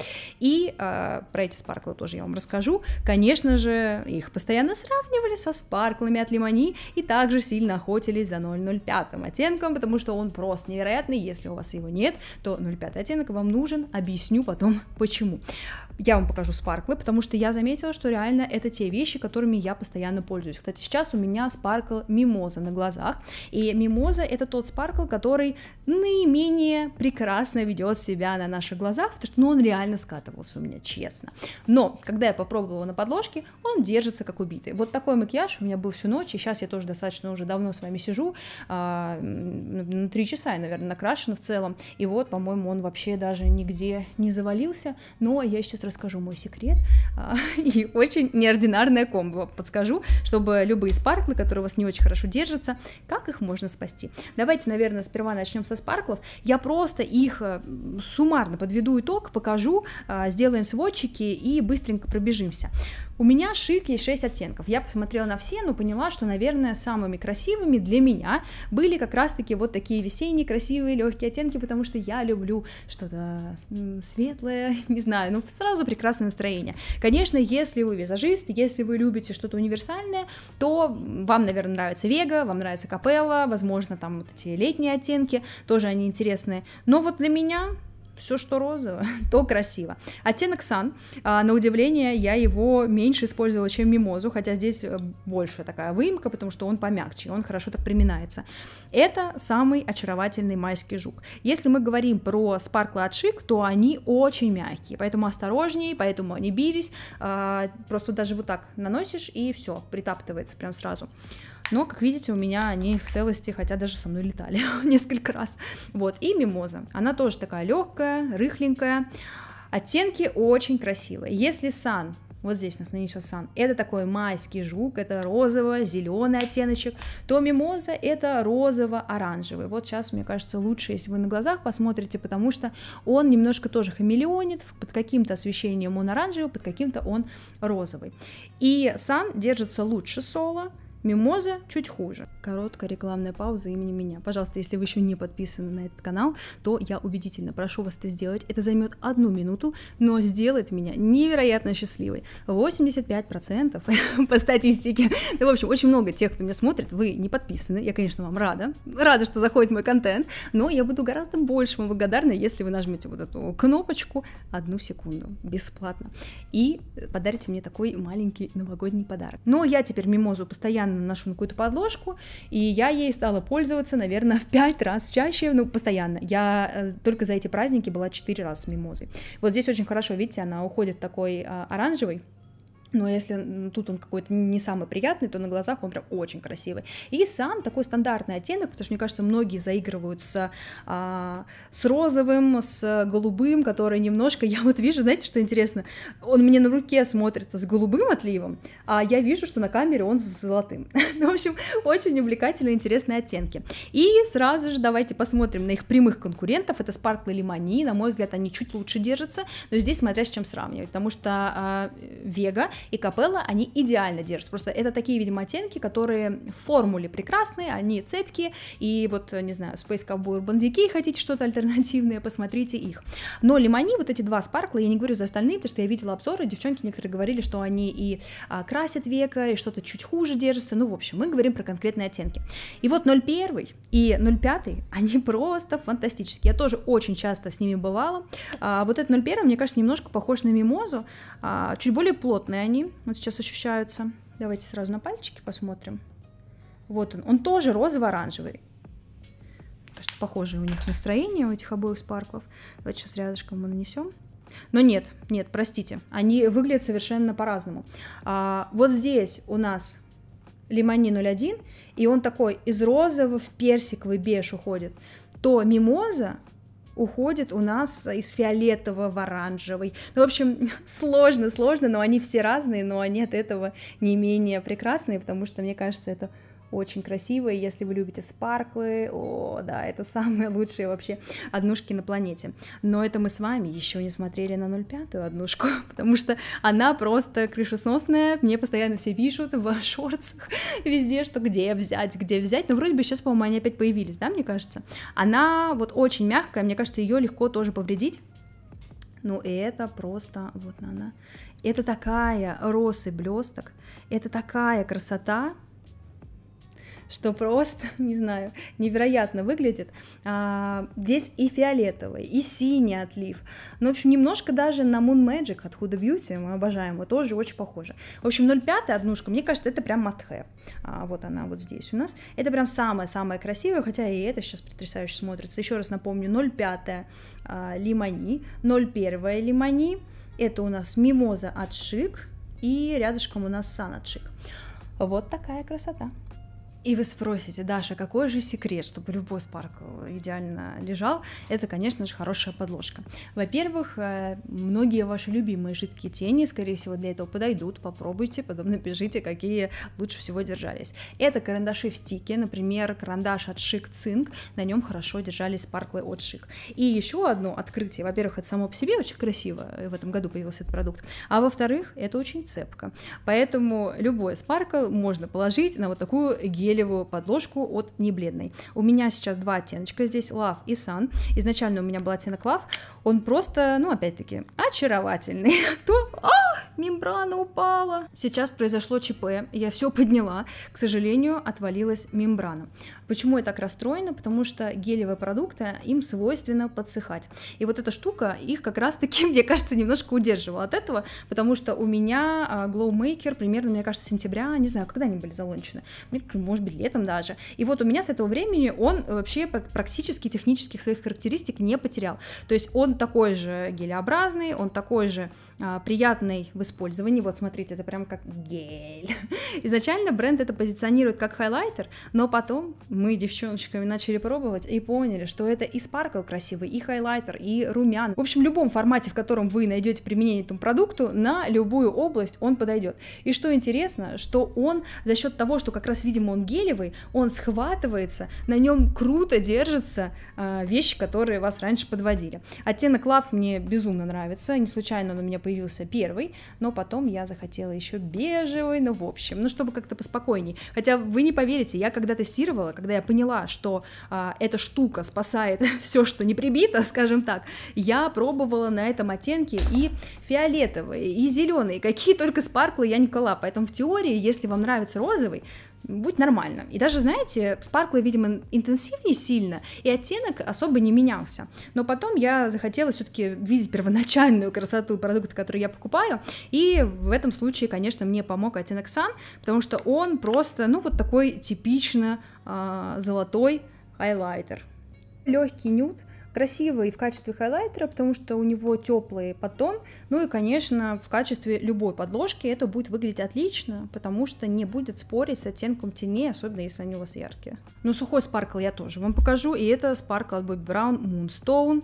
И э, про эти спарклы тоже я вам расскажу. Конечно же, их постоянно сравнивали со спарклами от Лимони и также сильно охотились за 005 оттенком, потому что он просто невероятный. Если у вас его нет, то 05 оттенок вам нужен. Объясню потом почему я вам покажу спарклы, потому что я заметила, что реально это те вещи, которыми я постоянно пользуюсь. Кстати, сейчас у меня спаркл мимоза на глазах, и мимоза это тот спаркл, который наименее прекрасно ведет себя на наших глазах, потому что ну, он реально скатывался у меня, честно. Но, когда я попробовала на подложке, он держится как убитый. Вот такой макияж у меня был всю ночь, и сейчас я тоже достаточно уже давно с вами сижу, а, на три часа я, наверное, накрашена в целом, и вот, по-моему, он вообще даже нигде не завалился, но я сейчас расскажу мой секрет а, и очень неординарное комбо подскажу, чтобы любые спарклы, которые у вас не очень хорошо держатся, как их можно спасти. Давайте, наверное, сперва начнем со спарклов. Я просто их э, суммарно подведу итог, покажу, а, сделаем сводчики и быстренько пробежимся. У меня шик есть 6 оттенков. Я посмотрела на все, но поняла, что, наверное, самыми красивыми для меня были как раз-таки вот такие весенние, красивые, легкие оттенки, потому что я люблю что-то светлое, не знаю, ну сразу прекрасное настроение. Конечно, если вы визажист, если вы любите что-то универсальное, то вам, наверное, нравится вега, вам нравится капелла, возможно, там вот эти летние оттенки, тоже они интересные. Но вот для меня все, что розово, то красиво. Оттенок сан, а, на удивление, я его меньше использовала, чем мимозу, хотя здесь э, больше такая выемка, потому что он помягче, он хорошо так приминается. Это самый очаровательный майский жук. Если мы говорим про спарклы от шик, то они очень мягкие, поэтому осторожнее, поэтому они бились, а, просто даже вот так наносишь и все, притаптывается прям сразу. Но, как видите, у меня они в целости, хотя даже со мной летали несколько раз. Вот, и мимоза. Она тоже такая легкая, рыхленькая. Оттенки очень красивые. Если сан вот здесь у нас нанесет сан. Это такой майский жук, это розово-зеленый оттеночек. То мимоза это розово-оранжевый. Вот сейчас, мне кажется, лучше, если вы на глазах посмотрите, потому что он немножко тоже хамелеонит. Под каким-то освещением он оранжевый, под каким-то он розовый. И сан держится лучше соло, Мимоза чуть хуже. Короткая рекламная пауза имени меня. Пожалуйста, если вы еще не подписаны на этот канал, то я убедительно прошу вас это сделать. Это займет одну минуту, но сделает меня невероятно счастливой. 85% по статистике. Ну, в общем, очень много тех, кто меня смотрит. Вы не подписаны. Я, конечно, вам рада. Рада, что заходит мой контент. Но я буду гораздо больше вам благодарна, если вы нажмете вот эту кнопочку одну секунду бесплатно и подарите мне такой маленький новогодний подарок. Но я теперь мимозу постоянно наношу на какую-то подложку, и я ей стала пользоваться, наверное, в пять раз чаще, ну, постоянно. Я э, только за эти праздники была четыре раза с мимозой. Вот здесь очень хорошо, видите, она уходит такой а, оранжевый, но если тут он какой-то не самый приятный, то на глазах он прям очень красивый. И сам такой стандартный оттенок, потому что, мне кажется, многие заигрывают с, а, с розовым, с голубым, который немножко... Я вот вижу, знаете, что интересно? Он мне на руке смотрится с голубым отливом, а я вижу, что на камере он с золотым. Ну, в общем, очень увлекательные, интересные оттенки. И сразу же давайте посмотрим на их прямых конкурентов. Это Sparkle или Mani. На мой взгляд, они чуть лучше держатся, но здесь смотря с чем сравнивать, потому что Вега и капелла они идеально держат. Просто это такие, видимо, оттенки, которые в формуле прекрасные, они цепкие, и вот, не знаю, Space Cowboy Urban Decay, хотите что-то альтернативное, посмотрите их. Но лимони, вот эти два спаркла, я не говорю за остальные, потому что я видела обзоры, девчонки некоторые говорили, что они и а, красят века, и что-то чуть хуже держится, ну, в общем, мы говорим про конкретные оттенки. И вот 0,1 и 0,5, они просто фантастические, я тоже очень часто с ними бывала. А, вот этот 0,1, мне кажется, немножко похож на мимозу, а, чуть более плотный, они вот сейчас ощущаются. Давайте сразу на пальчики посмотрим. Вот он. Он тоже розово-оранжевый. Кажется, похожее у них настроение, у этих обоих спарклов. Давайте сейчас рядышком мы нанесем. Но нет, нет, простите, они выглядят совершенно по-разному. А, вот здесь у нас лимони 01, и он такой из розового в персиковый беж уходит. То мимоза уходит у нас из фиолетового в оранжевый. Ну, в общем, сложно, сложно, но они все разные, но они от этого не менее прекрасные, потому что, мне кажется, это очень красивые, если вы любите спарклы, о, да, это самые лучшие вообще однушки на планете. Но это мы с вами еще не смотрели на 0,5 однушку, потому что она просто крышесносная, мне постоянно все пишут в шорцах везде, что где взять, где взять, но вроде бы сейчас, по-моему, они опять появились, да, мне кажется? Она вот очень мягкая, мне кажется, ее легко тоже повредить, ну и это просто, вот она, это такая росы блесток, это такая красота, что просто, не знаю, невероятно выглядит. А, здесь и фиолетовый, и синий отлив. Ну, в общем, немножко даже на Moon Magic от Huda Beauty, мы обожаем его, тоже очень похоже. В общем, 0,5 однушка, мне кажется, это прям must have. А, вот она вот здесь у нас. Это прям самое самое красивое, хотя и это сейчас потрясающе смотрится. Еще раз напомню, 0,5 а, лимони, 0,1 лимони, это у нас мимоза от Шик, и рядышком у нас сан от Шик. Вот такая красота. И вы спросите, Даша, какой же секрет, чтобы любой спаркл э, идеально лежал? Это, конечно же, хорошая подложка. Во-первых, э, многие ваши любимые жидкие тени, скорее всего, для этого подойдут. Попробуйте, потом напишите, какие лучше всего держались. Это карандаши в стике, например, карандаш от Шик Цинк, на нем хорошо держались спарклы от Шик. И еще одно открытие. Во-первых, это само по себе очень красиво, э, в этом году появился этот продукт. А во-вторых, это очень цепко. Поэтому любой спаркл можно положить на вот такую гель гелевую подложку от небледной. У меня сейчас два оттеночка, здесь Love и Sun. Изначально у меня был оттенок Love, он просто, ну, опять-таки, очаровательный. Кто? А, мембрана упала! Сейчас произошло ЧП, я все подняла. К сожалению, отвалилась мембрана. Почему я так расстроена? Потому что гелевые продукты, им свойственно подсыхать. И вот эта штука их как раз-таки, мне кажется, немножко удерживала от этого, потому что у меня а, Glowmaker примерно, мне кажется, сентября, не знаю, когда они были залончены. Мне, может, может быть, летом даже. И вот у меня с этого времени он э, вообще практически технических своих характеристик не потерял. То есть он такой же гелеобразный, он такой же а, приятный в использовании. Вот смотрите, это прям как гель. Изначально бренд это позиционирует как хайлайтер, но потом мы девчоночками начали пробовать и поняли, что это и спаркл красивый, и хайлайтер, и румян. В общем, в любом формате, в котором вы найдете применение этому продукту, на любую область он подойдет. И что интересно, что он за счет того, что как раз, видимо, он гелевый, он схватывается, на нем круто держатся э, вещи, которые вас раньше подводили. Оттенок лав мне безумно нравится, не случайно он у меня появился первый, но потом я захотела еще бежевый, ну в общем, ну чтобы как-то поспокойней. Хотя вы не поверите, я когда тестировала, когда я поняла, что э, эта штука спасает все, что не прибито, скажем так, я пробовала на этом оттенке и фиолетовые, и зеленые, какие только спарклы я не кола, поэтому в теории, если вам нравится розовый, будет нормально. И даже, знаете, спарклы, видимо, интенсивнее сильно, и оттенок особо не менялся. Но потом я захотела все таки видеть первоначальную красоту продукта, который я покупаю, и в этом случае, конечно, мне помог оттенок Sun, потому что он просто, ну, вот такой типично э, золотой хайлайтер. Легкий нюд, Красиво и в качестве хайлайтера, потому что у него теплый подтон. Ну и, конечно, в качестве любой подложки это будет выглядеть отлично, потому что не будет спорить с оттенком теней, особенно если они у вас яркие. Но ну, сухой спаркл я тоже вам покажу, и это спаркл от Bobbi Brown Moonstone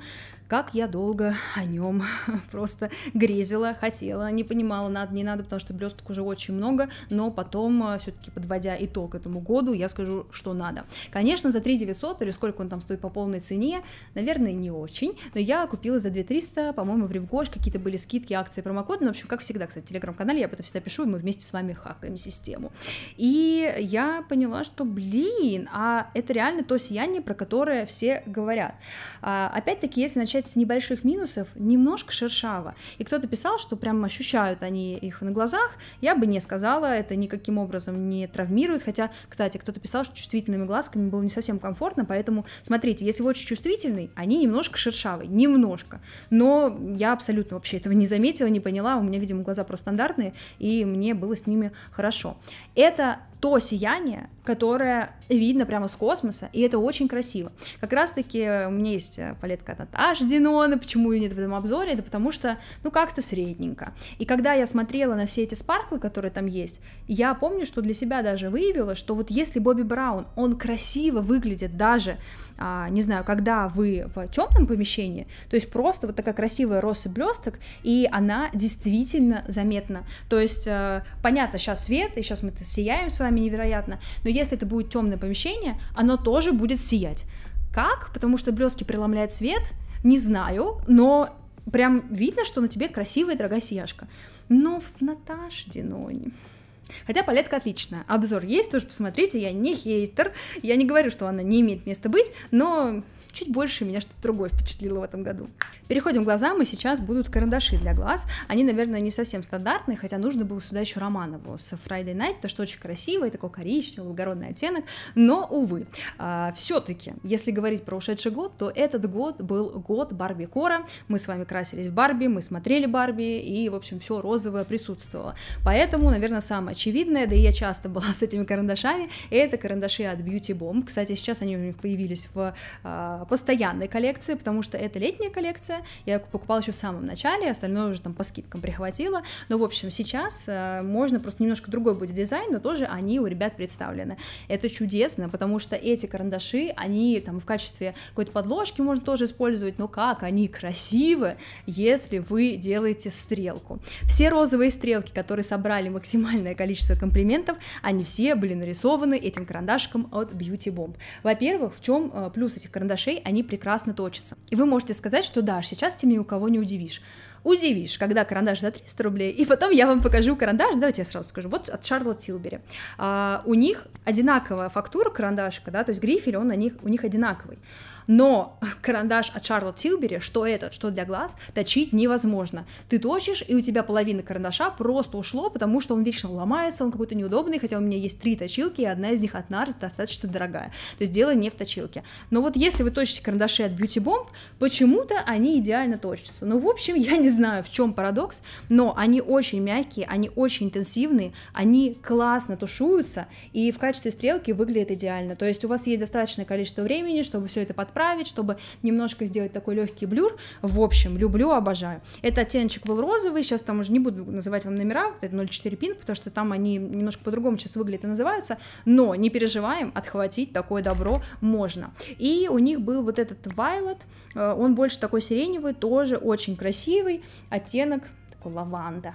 как я долго о нем просто грезила, хотела, не понимала, надо, не надо, потому что блесток уже очень много, но потом, а, все-таки подводя итог этому году, я скажу, что надо. Конечно, за 3 900 или сколько он там стоит по полной цене, наверное, не очень, но я купила за 2 300, по-моему, в Ревгош какие-то были скидки, акции, промокоды, ну, в общем, как всегда, кстати, в Телеграм-канале я об этом всегда пишу, и мы вместе с вами хакаем систему. И я поняла, что, блин, а это реально то сияние, про которое все говорят. А, опять-таки, если начать начать с небольших минусов, немножко шершаво. И кто-то писал, что прям ощущают они их на глазах. Я бы не сказала, это никаким образом не травмирует. Хотя, кстати, кто-то писал, что чувствительными глазками было не совсем комфортно, поэтому смотрите, если вы очень чувствительный, они немножко шершавые, немножко. Но я абсолютно вообще этого не заметила, не поняла. У меня, видимо, глаза просто стандартные, и мне было с ними хорошо. Это то сияние, которое видно прямо с космоса, и это очень красиво. Как раз-таки у меня есть э, палетка от Наташи Динона, почему ее нет в этом обзоре, это потому что, ну, как-то средненько. И когда я смотрела на все эти спарклы, которые там есть, я помню, что для себя даже выявила, что вот если Бобби Браун, он красиво выглядит даже, а, не знаю, когда вы в темном помещении, то есть просто вот такая красивая роса блесток, и она действительно заметна. То есть, а, понятно, сейчас свет, и сейчас мы сияем с вами, глазами невероятно. Но если это будет темное помещение, оно тоже будет сиять. Как? Потому что блески преломляют свет, не знаю, но прям видно, что на тебе красивая дорогая сияшка. Но в Наташ Динони... Хотя палетка отличная. Обзор есть, тоже посмотрите, я не хейтер, я не говорю, что она не имеет места быть, но чуть больше меня что-то другое впечатлило в этом году. Переходим к глазам, и сейчас будут карандаши для глаз. Они, наверное, не совсем стандартные, хотя нужно было сюда еще Романову с Friday Night, то что очень красивый, такой коричневый, благородный оттенок, но, увы, а, все-таки, если говорить про ушедший год, то этот год был год Барби Кора, мы с вами красились в Барби, мы смотрели Барби, и, в общем, все розовое присутствовало. Поэтому, наверное, самое очевидное, да и я часто была с этими карандашами, это карандаши от Beauty Bomb, кстати, сейчас они у них появились в а, а, постоянной коллекции, потому что это летняя коллекция, я покупала еще в самом начале, остальное уже там по скидкам прихватила, но, в общем, сейчас э, можно просто немножко другой будет дизайн, но тоже они у ребят представлены. Это чудесно, потому что эти карандаши, они там в качестве какой-то подложки можно тоже использовать, но как они красивы, если вы делаете стрелку. Все розовые стрелки, которые собрали максимальное количество комплиментов, они все были нарисованы этим карандашком от Beauty Bomb. Во-первых, в чем э, плюс этих карандашей? мышей, они прекрасно точатся. И вы можете сказать, что да, сейчас тем ни у кого не удивишь. Удивишь, когда карандаш за 300 рублей, и потом я вам покажу карандаш, давайте я сразу скажу, вот от Шарлот Тилбери. А, у них одинаковая фактура карандашика, да, то есть грифель, он на них, у них одинаковый но карандаш от Шарла Тилбери, что этот, что для глаз, точить невозможно. Ты точишь, и у тебя половина карандаша просто ушло, потому что он вечно ломается, он какой-то неудобный, хотя у меня есть три точилки, и одна из них от Нарс достаточно дорогая. То есть дело не в точилке. Но вот если вы точите карандаши от Beauty Bomb, почему-то они идеально точатся. Ну, в общем, я не знаю, в чем парадокс, но они очень мягкие, они очень интенсивные, они классно тушуются, и в качестве стрелки выглядят идеально. То есть у вас есть достаточное количество времени, чтобы все это подправить, подправить, чтобы немножко сделать такой легкий блюр. В общем, люблю, обожаю. Этот оттеночек был розовый, сейчас там уже не буду называть вам номера, вот это 04 пинг, потому что там они немножко по-другому сейчас выглядят и называются, но не переживаем, отхватить такое добро можно. И у них был вот этот Violet, э, он больше такой сиреневый, тоже очень красивый оттенок, такой лаванда.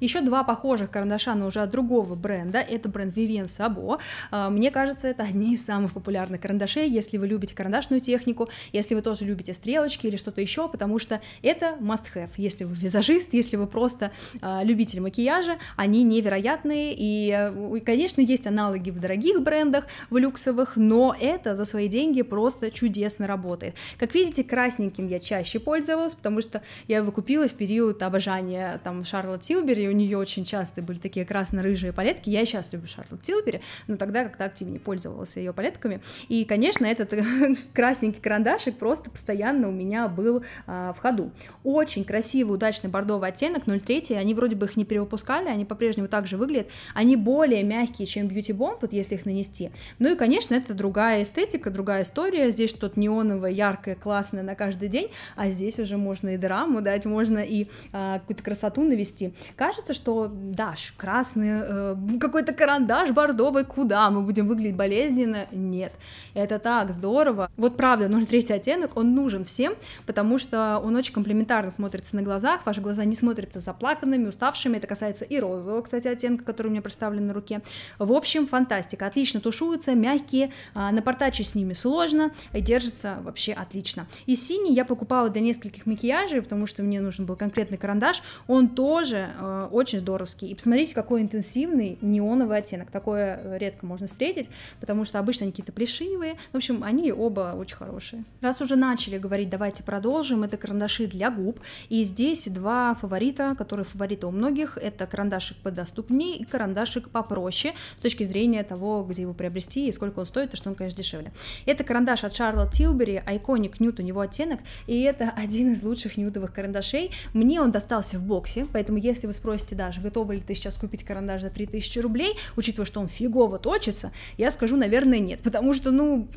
Еще два похожих карандаша, но уже от другого бренда. Это бренд Vivien Sabo. А, мне кажется, это одни из самых популярных карандашей, если вы любите карандашную технику, если вы тоже любите стрелочки или что-то еще, потому что это must-have. Если вы визажист, если вы просто а, любитель макияжа, они невероятные. Э, и, конечно, есть аналоги в дорогих брендах, в люксовых, но это за свои деньги просто чудесно работает. Как видите, красненьким я чаще пользовалась, потому что я его купила в период обожания там Шарлотт Силбери у нее очень часто были такие красно-рыжие палетки. Я и сейчас люблю Шарлотт Тилбери, но тогда как-то активнее пользовалась ее палетками. И, конечно, этот красненький карандашик просто постоянно у меня был а, в ходу. Очень красивый, удачный бордовый оттенок 0,3. Они вроде бы их не перевыпускали, они по-прежнему так же выглядят. Они более мягкие, чем Beauty Bomb, вот если их нанести. Ну и, конечно, это другая эстетика, другая история. Здесь что-то неоновое, яркое, классное на каждый день, а здесь уже можно и драму дать, можно и а, какую-то красоту навести. Кажется, кажется, что даш красный, э, какой-то карандаш бордовый, куда мы будем выглядеть болезненно? Нет, это так здорово. Вот правда, 03 оттенок, он нужен всем, потому что он очень комплементарно смотрится на глазах, ваши глаза не смотрятся заплаканными, уставшими, это касается и розового, кстати, оттенка, который у меня представлен на руке. В общем, фантастика, отлично тушуются, мягкие, э, а, напортачить с ними сложно, и держится вообще отлично. И синий я покупала для нескольких макияжей, потому что мне нужен был конкретный карандаш, он тоже э, очень здоровский. И посмотрите, какой интенсивный неоновый оттенок. Такое э, редко можно встретить, потому что обычно они какие-то пришивые В общем, они оба очень хорошие. Раз уже начали говорить, давайте продолжим. Это карандаши для губ. И здесь два фаворита, которые фавориты у многих. Это карандашик подоступнее и карандашик попроще с точки зрения того, где его приобрести и сколько он стоит, и что он, конечно, дешевле. Это карандаш от Charlotte Tilbury, Iconic Nude, у него оттенок, и это один из лучших нюдовых карандашей. Мне он достался в боксе, поэтому если вы спросите, скорости даже, готова ли ты сейчас купить карандаш за 3000 рублей, учитывая, что он фигово точится, я скажу, наверное, нет, потому что, ну,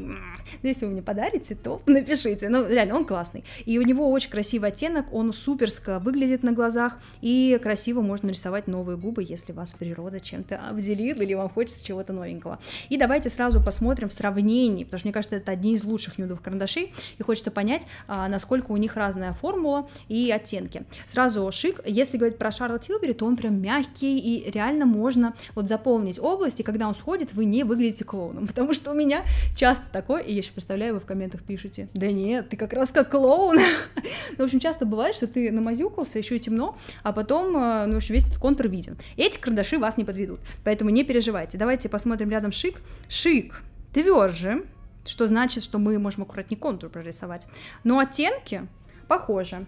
если вы мне подарите, то напишите, ну, реально, он классный, и у него очень красивый оттенок, он суперско выглядит на глазах, и красиво можно рисовать новые губы, если вас природа чем-то обделила, или вам хочется чего-то новенького. И давайте сразу посмотрим в сравнении, потому что, мне кажется, это одни из лучших нюдовых карандашей, и хочется понять, а, насколько у них разная формула и оттенки. Сразу шик, если говорить про Шарл Тилбери, Меркурий, то он прям мягкий, и реально можно вот заполнить область, и когда он сходит, вы не выглядите клоуном, потому что у меня часто такое, и я еще представляю, вы в комментах пишете, да нет, ты как раз как клоун. ну, в общем, часто бывает, что ты намазюкался, еще и темно, а потом, э, ну, в общем, весь этот контур виден. Эти карандаши вас не подведут, поэтому не переживайте. Давайте посмотрим рядом шик. Шик тверже, что значит, что мы можем аккуратнее контур прорисовать. Но оттенки похожи.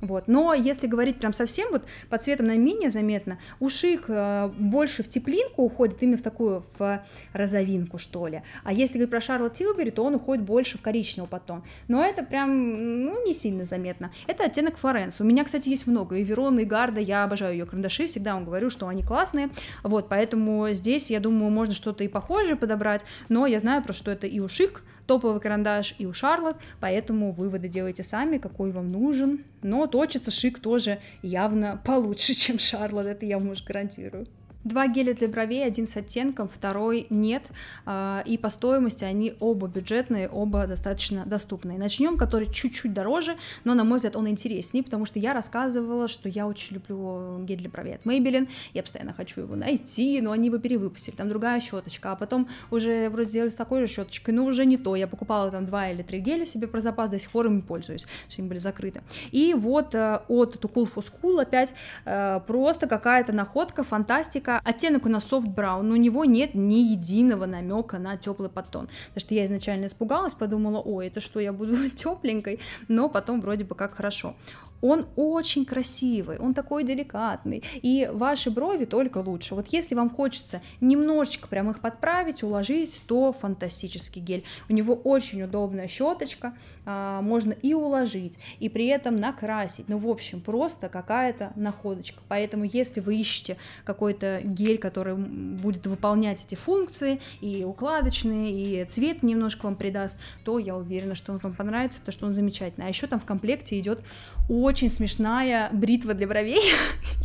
Вот. Но если говорить прям совсем вот по цветам наименее заметно, у шик э, больше в теплинку уходит, именно в такую в розовинку, что ли. А если говорить про Шарлот Тилбери, то он уходит больше в коричневый потом. Но это прям ну, не сильно заметно. Это оттенок Флоренс. У меня, кстати, есть много. И Верона, и Гарда, я обожаю ее карандаши, всегда вам говорю, что они классные. Вот, поэтому здесь, я думаю, можно что-то и похожее подобрать, но я знаю просто, что это и у Шик топовый карандаш, и у Шарлот, поэтому выводы делайте сами, какой вам нужен. Но точится Шик тоже явно получше, чем Шарлот, это я вам уж гарантирую. Два геля для бровей, один с оттенком, второй нет. А, и по стоимости они оба бюджетные, оба достаточно доступные. Начнем, который чуть-чуть дороже, но, на мой взгляд, он интереснее, потому что я рассказывала, что я очень люблю э, гель для бровей от Maybelline. Я постоянно хочу его найти, но они его перевыпустили. Там другая щеточка, а потом уже вроде сделали с такой же щеточкой, но уже не то. Я покупала там два или три геля себе про запас, до сих пор им пользуюсь, что они были закрыты. И вот э, от Too Cool for School опять э, просто какая-то находка, фантастика, немножко. Оттенок у нас софт браун, но у него нет ни единого намека на теплый подтон. Потому что я изначально испугалась, подумала, ой, это что, я буду тепленькой, но потом вроде бы как хорошо он очень красивый, он такой деликатный, и ваши брови только лучше. Вот если вам хочется немножечко прям их подправить, уложить, то фантастический гель. У него очень удобная щеточка, а, можно и уложить, и при этом накрасить. Ну, в общем, просто какая-то находочка. Поэтому, если вы ищете какой-то гель, который будет выполнять эти функции, и укладочные, и цвет немножко вам придаст, то я уверена, что он вам понравится, потому что он замечательный. А еще там в комплекте идет очень очень смешная бритва для бровей.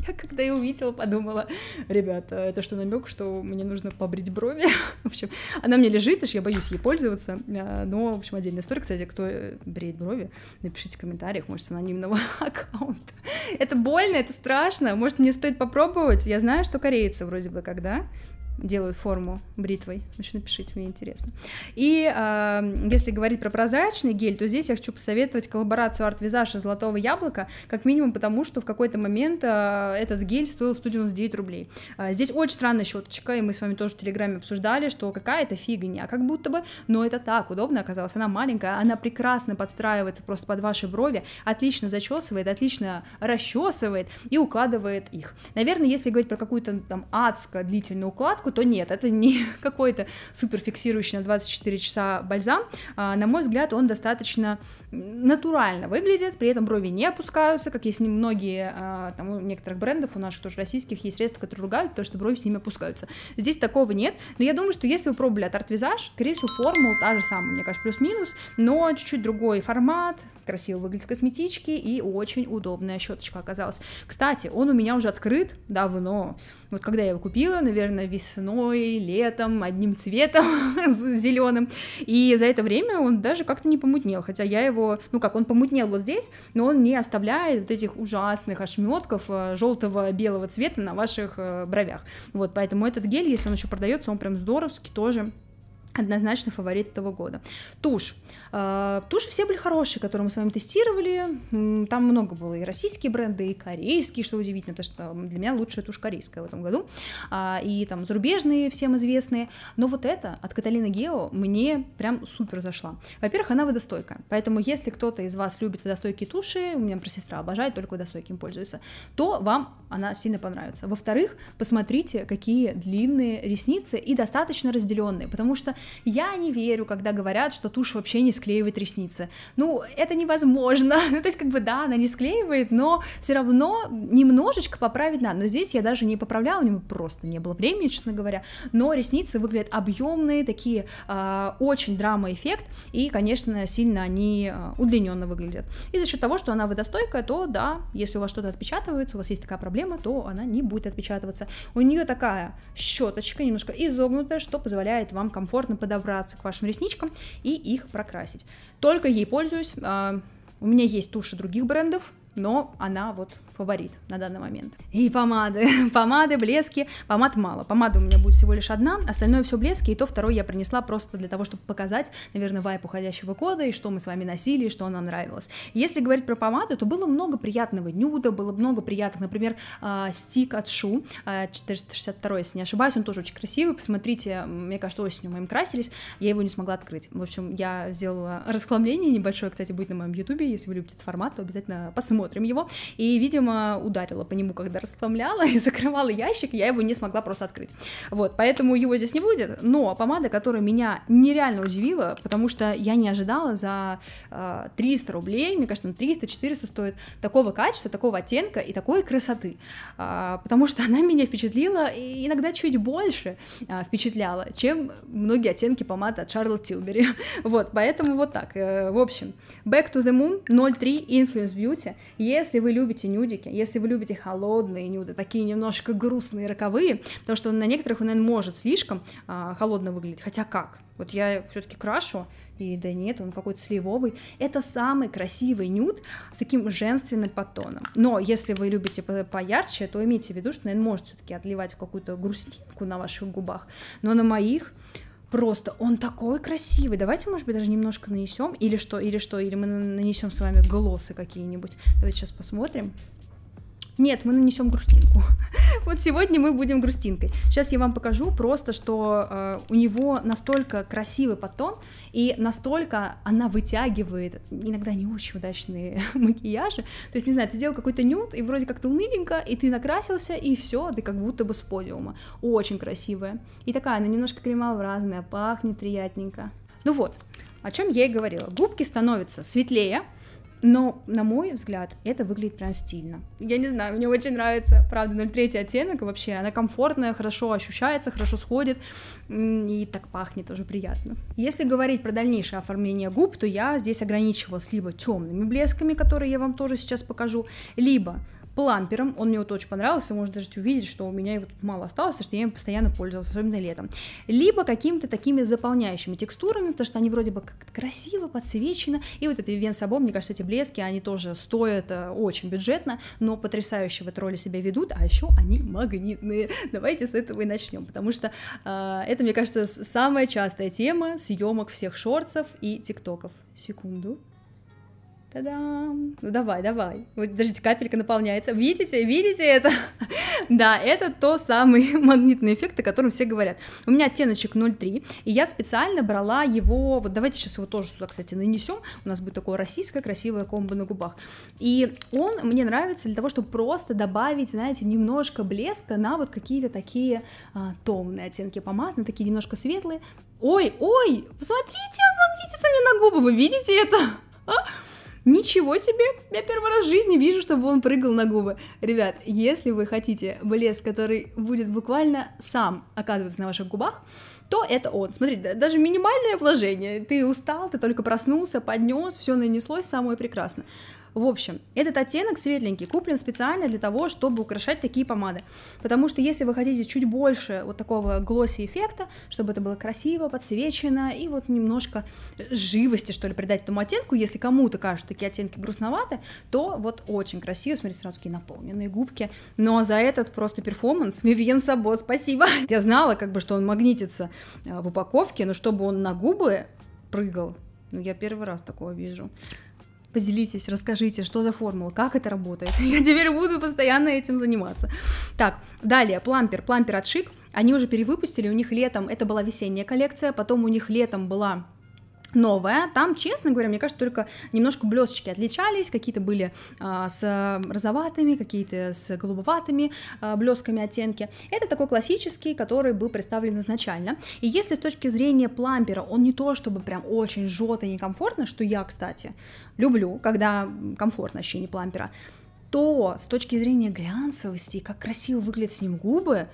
я когда ее увидела, подумала, ребята, это что намек, что мне нужно побрить брови? в общем, она мне лежит, и я боюсь ей пользоваться. А, но, в общем, отдельная история. Кстати, кто э, бреет брови, напишите в комментариях, может, с анонимного аккаунта. это больно, это страшно. Может, мне стоит попробовать? Я знаю, что корейцы вроде бы когда делают форму бритвой. Очень напишите, мне интересно. И э, если говорить про прозрачный гель, то здесь я хочу посоветовать коллаборацию арт-визаж и золотого яблока, как минимум потому, что в какой-то момент э, этот гель стоил 199 рублей. Э, здесь очень странная щеточка, и мы с вами тоже в Телеграме обсуждали, что какая-то фигня, как будто бы, но это так удобно оказалось. Она маленькая, она прекрасно подстраивается просто под ваши брови, отлично зачесывает, отлично расчесывает и укладывает их. Наверное, если говорить про какую-то там адско длительную укладку, папку, то нет, это не какой-то суперфиксирующий на 24 часа бальзам. А, на мой взгляд, он достаточно натурально выглядит, при этом брови не опускаются, как есть многие, а, там, у некоторых брендов, у наших тоже российских, есть средства, которые ругают, то, что брови с ними опускаются. Здесь такого нет, но я думаю, что если вы пробовали от Art скорее всего, формула та же самая, мне кажется, плюс-минус, но чуть-чуть другой формат, красиво выглядит в косметичке и очень удобная щеточка оказалась. Кстати, он у меня уже открыт давно. Вот когда я его купила, наверное, вес весной, летом, одним цветом зеленым. И за это время он даже как-то не помутнел, хотя я его, ну как, он помутнел вот здесь, но он не оставляет вот этих ужасных ошметков э, желтого белого цвета на ваших э, бровях. Вот, поэтому этот гель, если он еще продается, он прям здоровский тоже однозначно фаворит этого года. Тушь. Э, тушь все были хорошие, которые мы с вами тестировали. Там много было и российские бренды, и корейские, что удивительно, потому что для меня лучшая тушь корейская в этом году. А, и там зарубежные всем известные. Но вот эта от Каталины Гео мне прям супер зашла. Во-первых, она водостойкая. Поэтому если кто-то из вас любит водостойкие туши, у меня сестра обожает, только водостойки пользуется, то вам она сильно понравится. Во-вторых, посмотрите, какие длинные ресницы и достаточно разделенные, потому что я не верю, когда говорят, что тушь вообще не склеивает ресницы. Ну, это невозможно. ну, то есть, как бы, да, она не склеивает, но все равно немножечко поправить надо. Но здесь я даже не поправляла, у него просто не было времени, честно говоря. Но ресницы выглядят объемные, такие э, очень драма-эффект, и, конечно, сильно они а, удлиненно выглядят. И за счет того, что она водостойкая, то да, если у вас что-то отпечатывается, у вас есть такая проблема, то она не будет отпечатываться. У нее такая щеточка немножко изогнутая, что позволяет вам комфортно аккуратно подобраться к вашим ресничкам и их прокрасить. Только ей пользуюсь. А, у меня есть туши других брендов, но она вот фаворит на данный момент. И помады, помады, блески, помад мало, помада у меня будет всего лишь одна, остальное все блески, и то второй я принесла просто для того, чтобы показать, наверное, вайп уходящего кода и что мы с вами носили, и что нам нравилось. Если говорить про помаду, то было много приятного нюда, было много приятных, например, а, стик от Шу, 462, а, если не ошибаюсь, он тоже очень красивый, посмотрите, мне кажется, осенью мы им красились, я его не смогла открыть. В общем, я сделала расхламление небольшое, кстати, будет на моем ютубе, если вы любите этот формат, то обязательно посмотрим его, и видим видимо, ударила по нему, когда расслабляла и закрывала ящик, я его не смогла просто открыть. Вот, поэтому его здесь не будет. Но помада, которая меня нереально удивила, потому что я не ожидала за 300 э, рублей, мне кажется, 300-400 стоит, такого качества, такого оттенка и такой красоты. А, потому что она меня впечатлила, и иногда чуть больше э, впечатляла, чем многие оттенки помад от Шарлот Тилбери. Вот, поэтому вот так. Э, в общем, Back to the Moon 03 Influence Beauty. Если вы любите нюди, блюдики. Если вы любите холодные нюды, такие немножко грустные, роковые, потому что на некоторых он, наверное, может слишком а, холодно выглядеть. Хотя как? Вот я все-таки крашу, и да нет, он какой-то сливовый. Это самый красивый нюд с таким женственным подтоном. Но если вы любите по поярче, то имейте в виду, что, наверное, может все-таки отливать в какую-то грустинку на ваших губах. Но на моих просто он такой красивый. Давайте, может быть, даже немножко нанесем или что, или что, или мы нанесем с вами голосы какие-нибудь. Давайте сейчас посмотрим. Нет, мы нанесем грустинку. вот сегодня мы будем грустинкой. Сейчас я вам покажу просто, что э, у него настолько красивый потон и настолько она вытягивает иногда не очень удачные макияжи. То есть, не знаю, ты сделал какой-то нюд, и вроде как-то уныленько, и ты накрасился, и все, ты как будто бы с подиума. Очень красивая. И такая, она немножко кремообразная, пахнет приятненько. Ну вот, о чем я и говорила. Губки становятся светлее, но, на мой взгляд, это выглядит прям стильно. Я не знаю, мне очень нравится, правда, 03 оттенок вообще. Она комфортная, хорошо ощущается, хорошо сходит. И так пахнет тоже приятно. Если говорить про дальнейшее оформление губ, то я здесь ограничивалась либо темными блесками, которые я вам тоже сейчас покажу, либо плампером. Он мне вот очень понравился, можно даже увидеть, что у меня его тут мало осталось, что я им постоянно пользовалась, особенно летом. Либо какими-то такими заполняющими текстурами, потому что они вроде бы как красиво подсвечены. И вот этот Вивен мне кажется, эти блески, они тоже стоят э, очень бюджетно, но потрясающе в этой роли себя ведут, а еще они магнитные. Давайте с этого и начнем, потому что э, это, мне кажется, самая частая тема съемок всех шорцев и тиктоков. Секунду. Та-дам! Ну давай, давай. Вот, подождите, капелька наполняется. Видите, видите это? да, это то самый магнитный эффект, о котором все говорят. У меня оттеночек 0,3, и я специально брала его, вот давайте сейчас его тоже сюда, кстати, нанесем, у нас будет такое российское красивое комбо на губах. И он мне нравится для того, чтобы просто добавить, знаете, немножко блеска на вот какие-то такие а, томные оттенки помад, на такие немножко светлые. Ой, ой, посмотрите, он магнитится мне на губы, вы видите это? Ничего себе! Я первый раз в жизни вижу, чтобы он прыгал на губы. Ребят, если вы хотите блеск, который будет буквально сам оказываться на ваших губах, то это он. Смотри, даже минимальное вложение. Ты устал, ты только проснулся, поднес, все нанеслось, самое прекрасное. В общем, этот оттенок светленький куплен специально для того, чтобы украшать такие помады. Потому что если вы хотите чуть больше вот такого глосси эффекта, чтобы это было красиво, подсвечено и вот немножко живости, что ли, придать этому оттенку, если кому-то кажутся такие оттенки грустноваты, то вот очень красиво, смотрите, сразу такие наполненные губки. Ну а за этот просто перформанс Вивьен Сабо, спасибо. Я знала, как бы, что он магнитится э, в упаковке, но чтобы он на губы прыгал, ну, я первый раз такого вижу. Поделитесь, расскажите, что за формула, как это работает. Я теперь буду постоянно этим заниматься. Так, далее, плампер, плампер от Шик. Они уже перевыпустили, у них летом, это была весенняя коллекция, потом у них летом была новая. Там, честно говоря, мне кажется, только немножко блесточки отличались. Какие-то были а, с розоватыми, какие-то с голубоватыми а, блесками оттенки. Это такой классический, который был представлен изначально. И если с точки зрения плампера он не то чтобы прям очень жжет и некомфортно, что я, кстати, люблю, когда комфортно ощущение плампера, то с точки зрения глянцевости, как красиво выглядят с ним губы,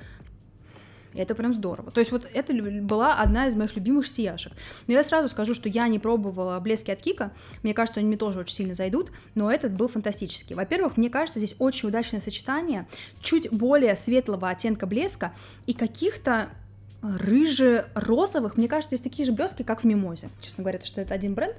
и это прям здорово. То есть вот это была одна из моих любимых сияшек. Но я сразу скажу, что я не пробовала блески от Кика. Мне кажется, они мне тоже очень сильно зайдут, но этот был фантастический. Во-первых, мне кажется, здесь очень удачное сочетание чуть более светлого оттенка блеска и каких-то рыже-розовых. Мне кажется, здесь такие же блески, как в Мимозе. Честно говоря, это что это один бренд.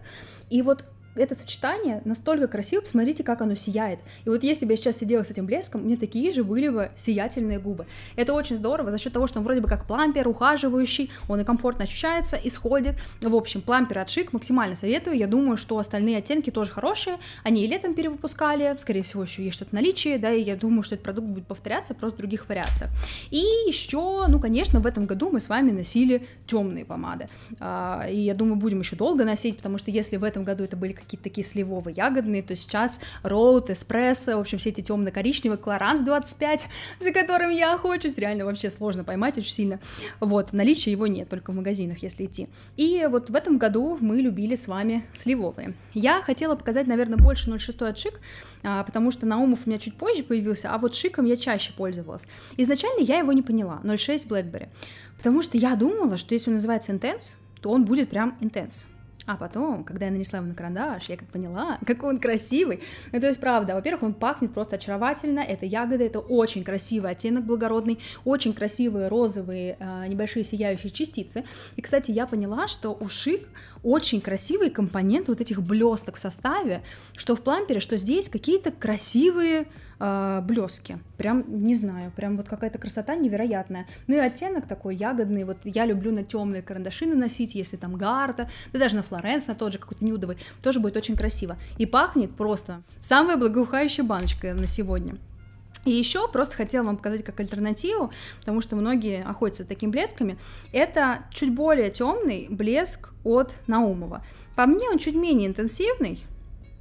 И вот это сочетание настолько красиво, посмотрите, как оно сияет. И вот если бы я сейчас сидела с этим блеском, у меня такие же были бы сиятельные губы. Это очень здорово за счет того, что он вроде бы как плампер, ухаживающий, он и комфортно ощущается, исходит. В общем, плампер от Шик максимально советую. Я думаю, что остальные оттенки тоже хорошие. Они и летом перевыпускали, скорее всего, еще есть что-то в наличии, да, и я думаю, что этот продукт будет повторяться, просто в других вариациях. И еще, ну, конечно, в этом году мы с вами носили темные помады. А, и я думаю, будем еще долго носить, потому что если в этом году это были какие-то такие сливовые ягодные то сейчас роут, эспрессо, в общем, все эти темно-коричневые, клоранс 25, за которым я охочусь, реально вообще сложно поймать очень сильно, вот, наличия его нет, только в магазинах, если идти. И вот в этом году мы любили с вами сливовые. Я хотела показать, наверное, больше 0,6 от Шик, а, потому что Наумов у меня чуть позже появился, а вот Шиком я чаще пользовалась. Изначально я его не поняла, 0,6 Blackberry, потому что я думала, что если он называется Intense, то он будет прям Intense. А потом, когда я нанесла его на карандаш, я как поняла, какой он красивый. Ну, то есть, правда, во-первых, он пахнет просто очаровательно, это ягоды, это очень красивый оттенок благородный, очень красивые розовые э, небольшие сияющие частицы. И, кстати, я поняла, что у шик очень красивый компонент вот этих блесток в составе, что в плампере, что здесь какие-то красивые а, блески. Прям, не знаю, прям вот какая-то красота невероятная. Ну и оттенок такой ягодный. Вот я люблю на темные карандаши наносить, если там Гарта, да даже на Флоренс, на тот же какой-то нюдовый, тоже будет очень красиво. И пахнет просто самая благоухающая баночка на сегодня. И еще просто хотела вам показать как альтернативу, потому что многие охотятся такими блесками. Это чуть более темный блеск от Наумова. По мне он чуть менее интенсивный,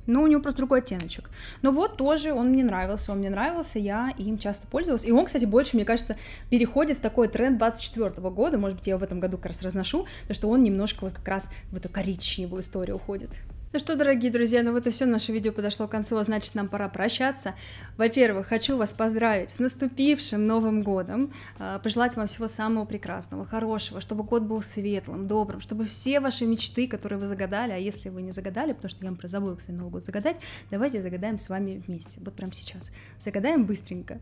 но ну, у него просто другой оттеночек. Но вот тоже он мне нравился, он мне нравился, я им часто пользовалась. И он, кстати, больше, мне кажется, переходит в такой тренд 24 -го года, может быть, я в этом году как раз разношу, потому что он немножко вот как раз в эту коричневую историю уходит. Ну что, дорогие друзья, ну вот и все, наше видео подошло к концу, а значит нам пора прощаться. Во-первых, хочу вас поздравить с наступившим Новым Годом, а, пожелать вам всего самого прекрасного, хорошего, чтобы год был светлым, добрым, чтобы все ваши мечты, которые вы загадали, а если вы не загадали, потому что я, например, забыла, кстати, Новый год загадать, давайте загадаем с вами вместе, вот прям сейчас. Загадаем быстренько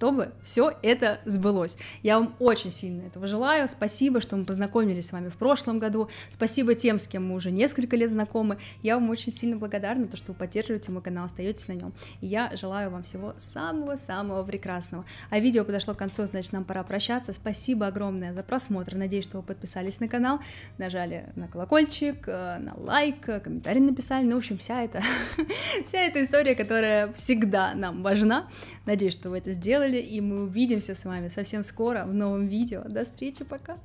чтобы все это сбылось. Я вам очень сильно этого желаю. Спасибо, что мы познакомились с вами в прошлом году. Спасибо тем, с кем мы уже несколько лет знакомы. Я вам очень сильно благодарна, то, что вы поддерживаете мой канал, остаетесь на нем. И я желаю вам всего самого-самого прекрасного. А видео подошло к концу, значит, нам пора прощаться. Спасибо огромное за просмотр. Надеюсь, что вы подписались на канал, нажали на колокольчик, э, на лайк, комментарий написали. Ну, в общем, вся эта, вся эта история, которая всегда нам важна. Надеюсь, что вы это сделали канале, и мы увидимся с вами совсем скоро в новом видео. До встречи, пока!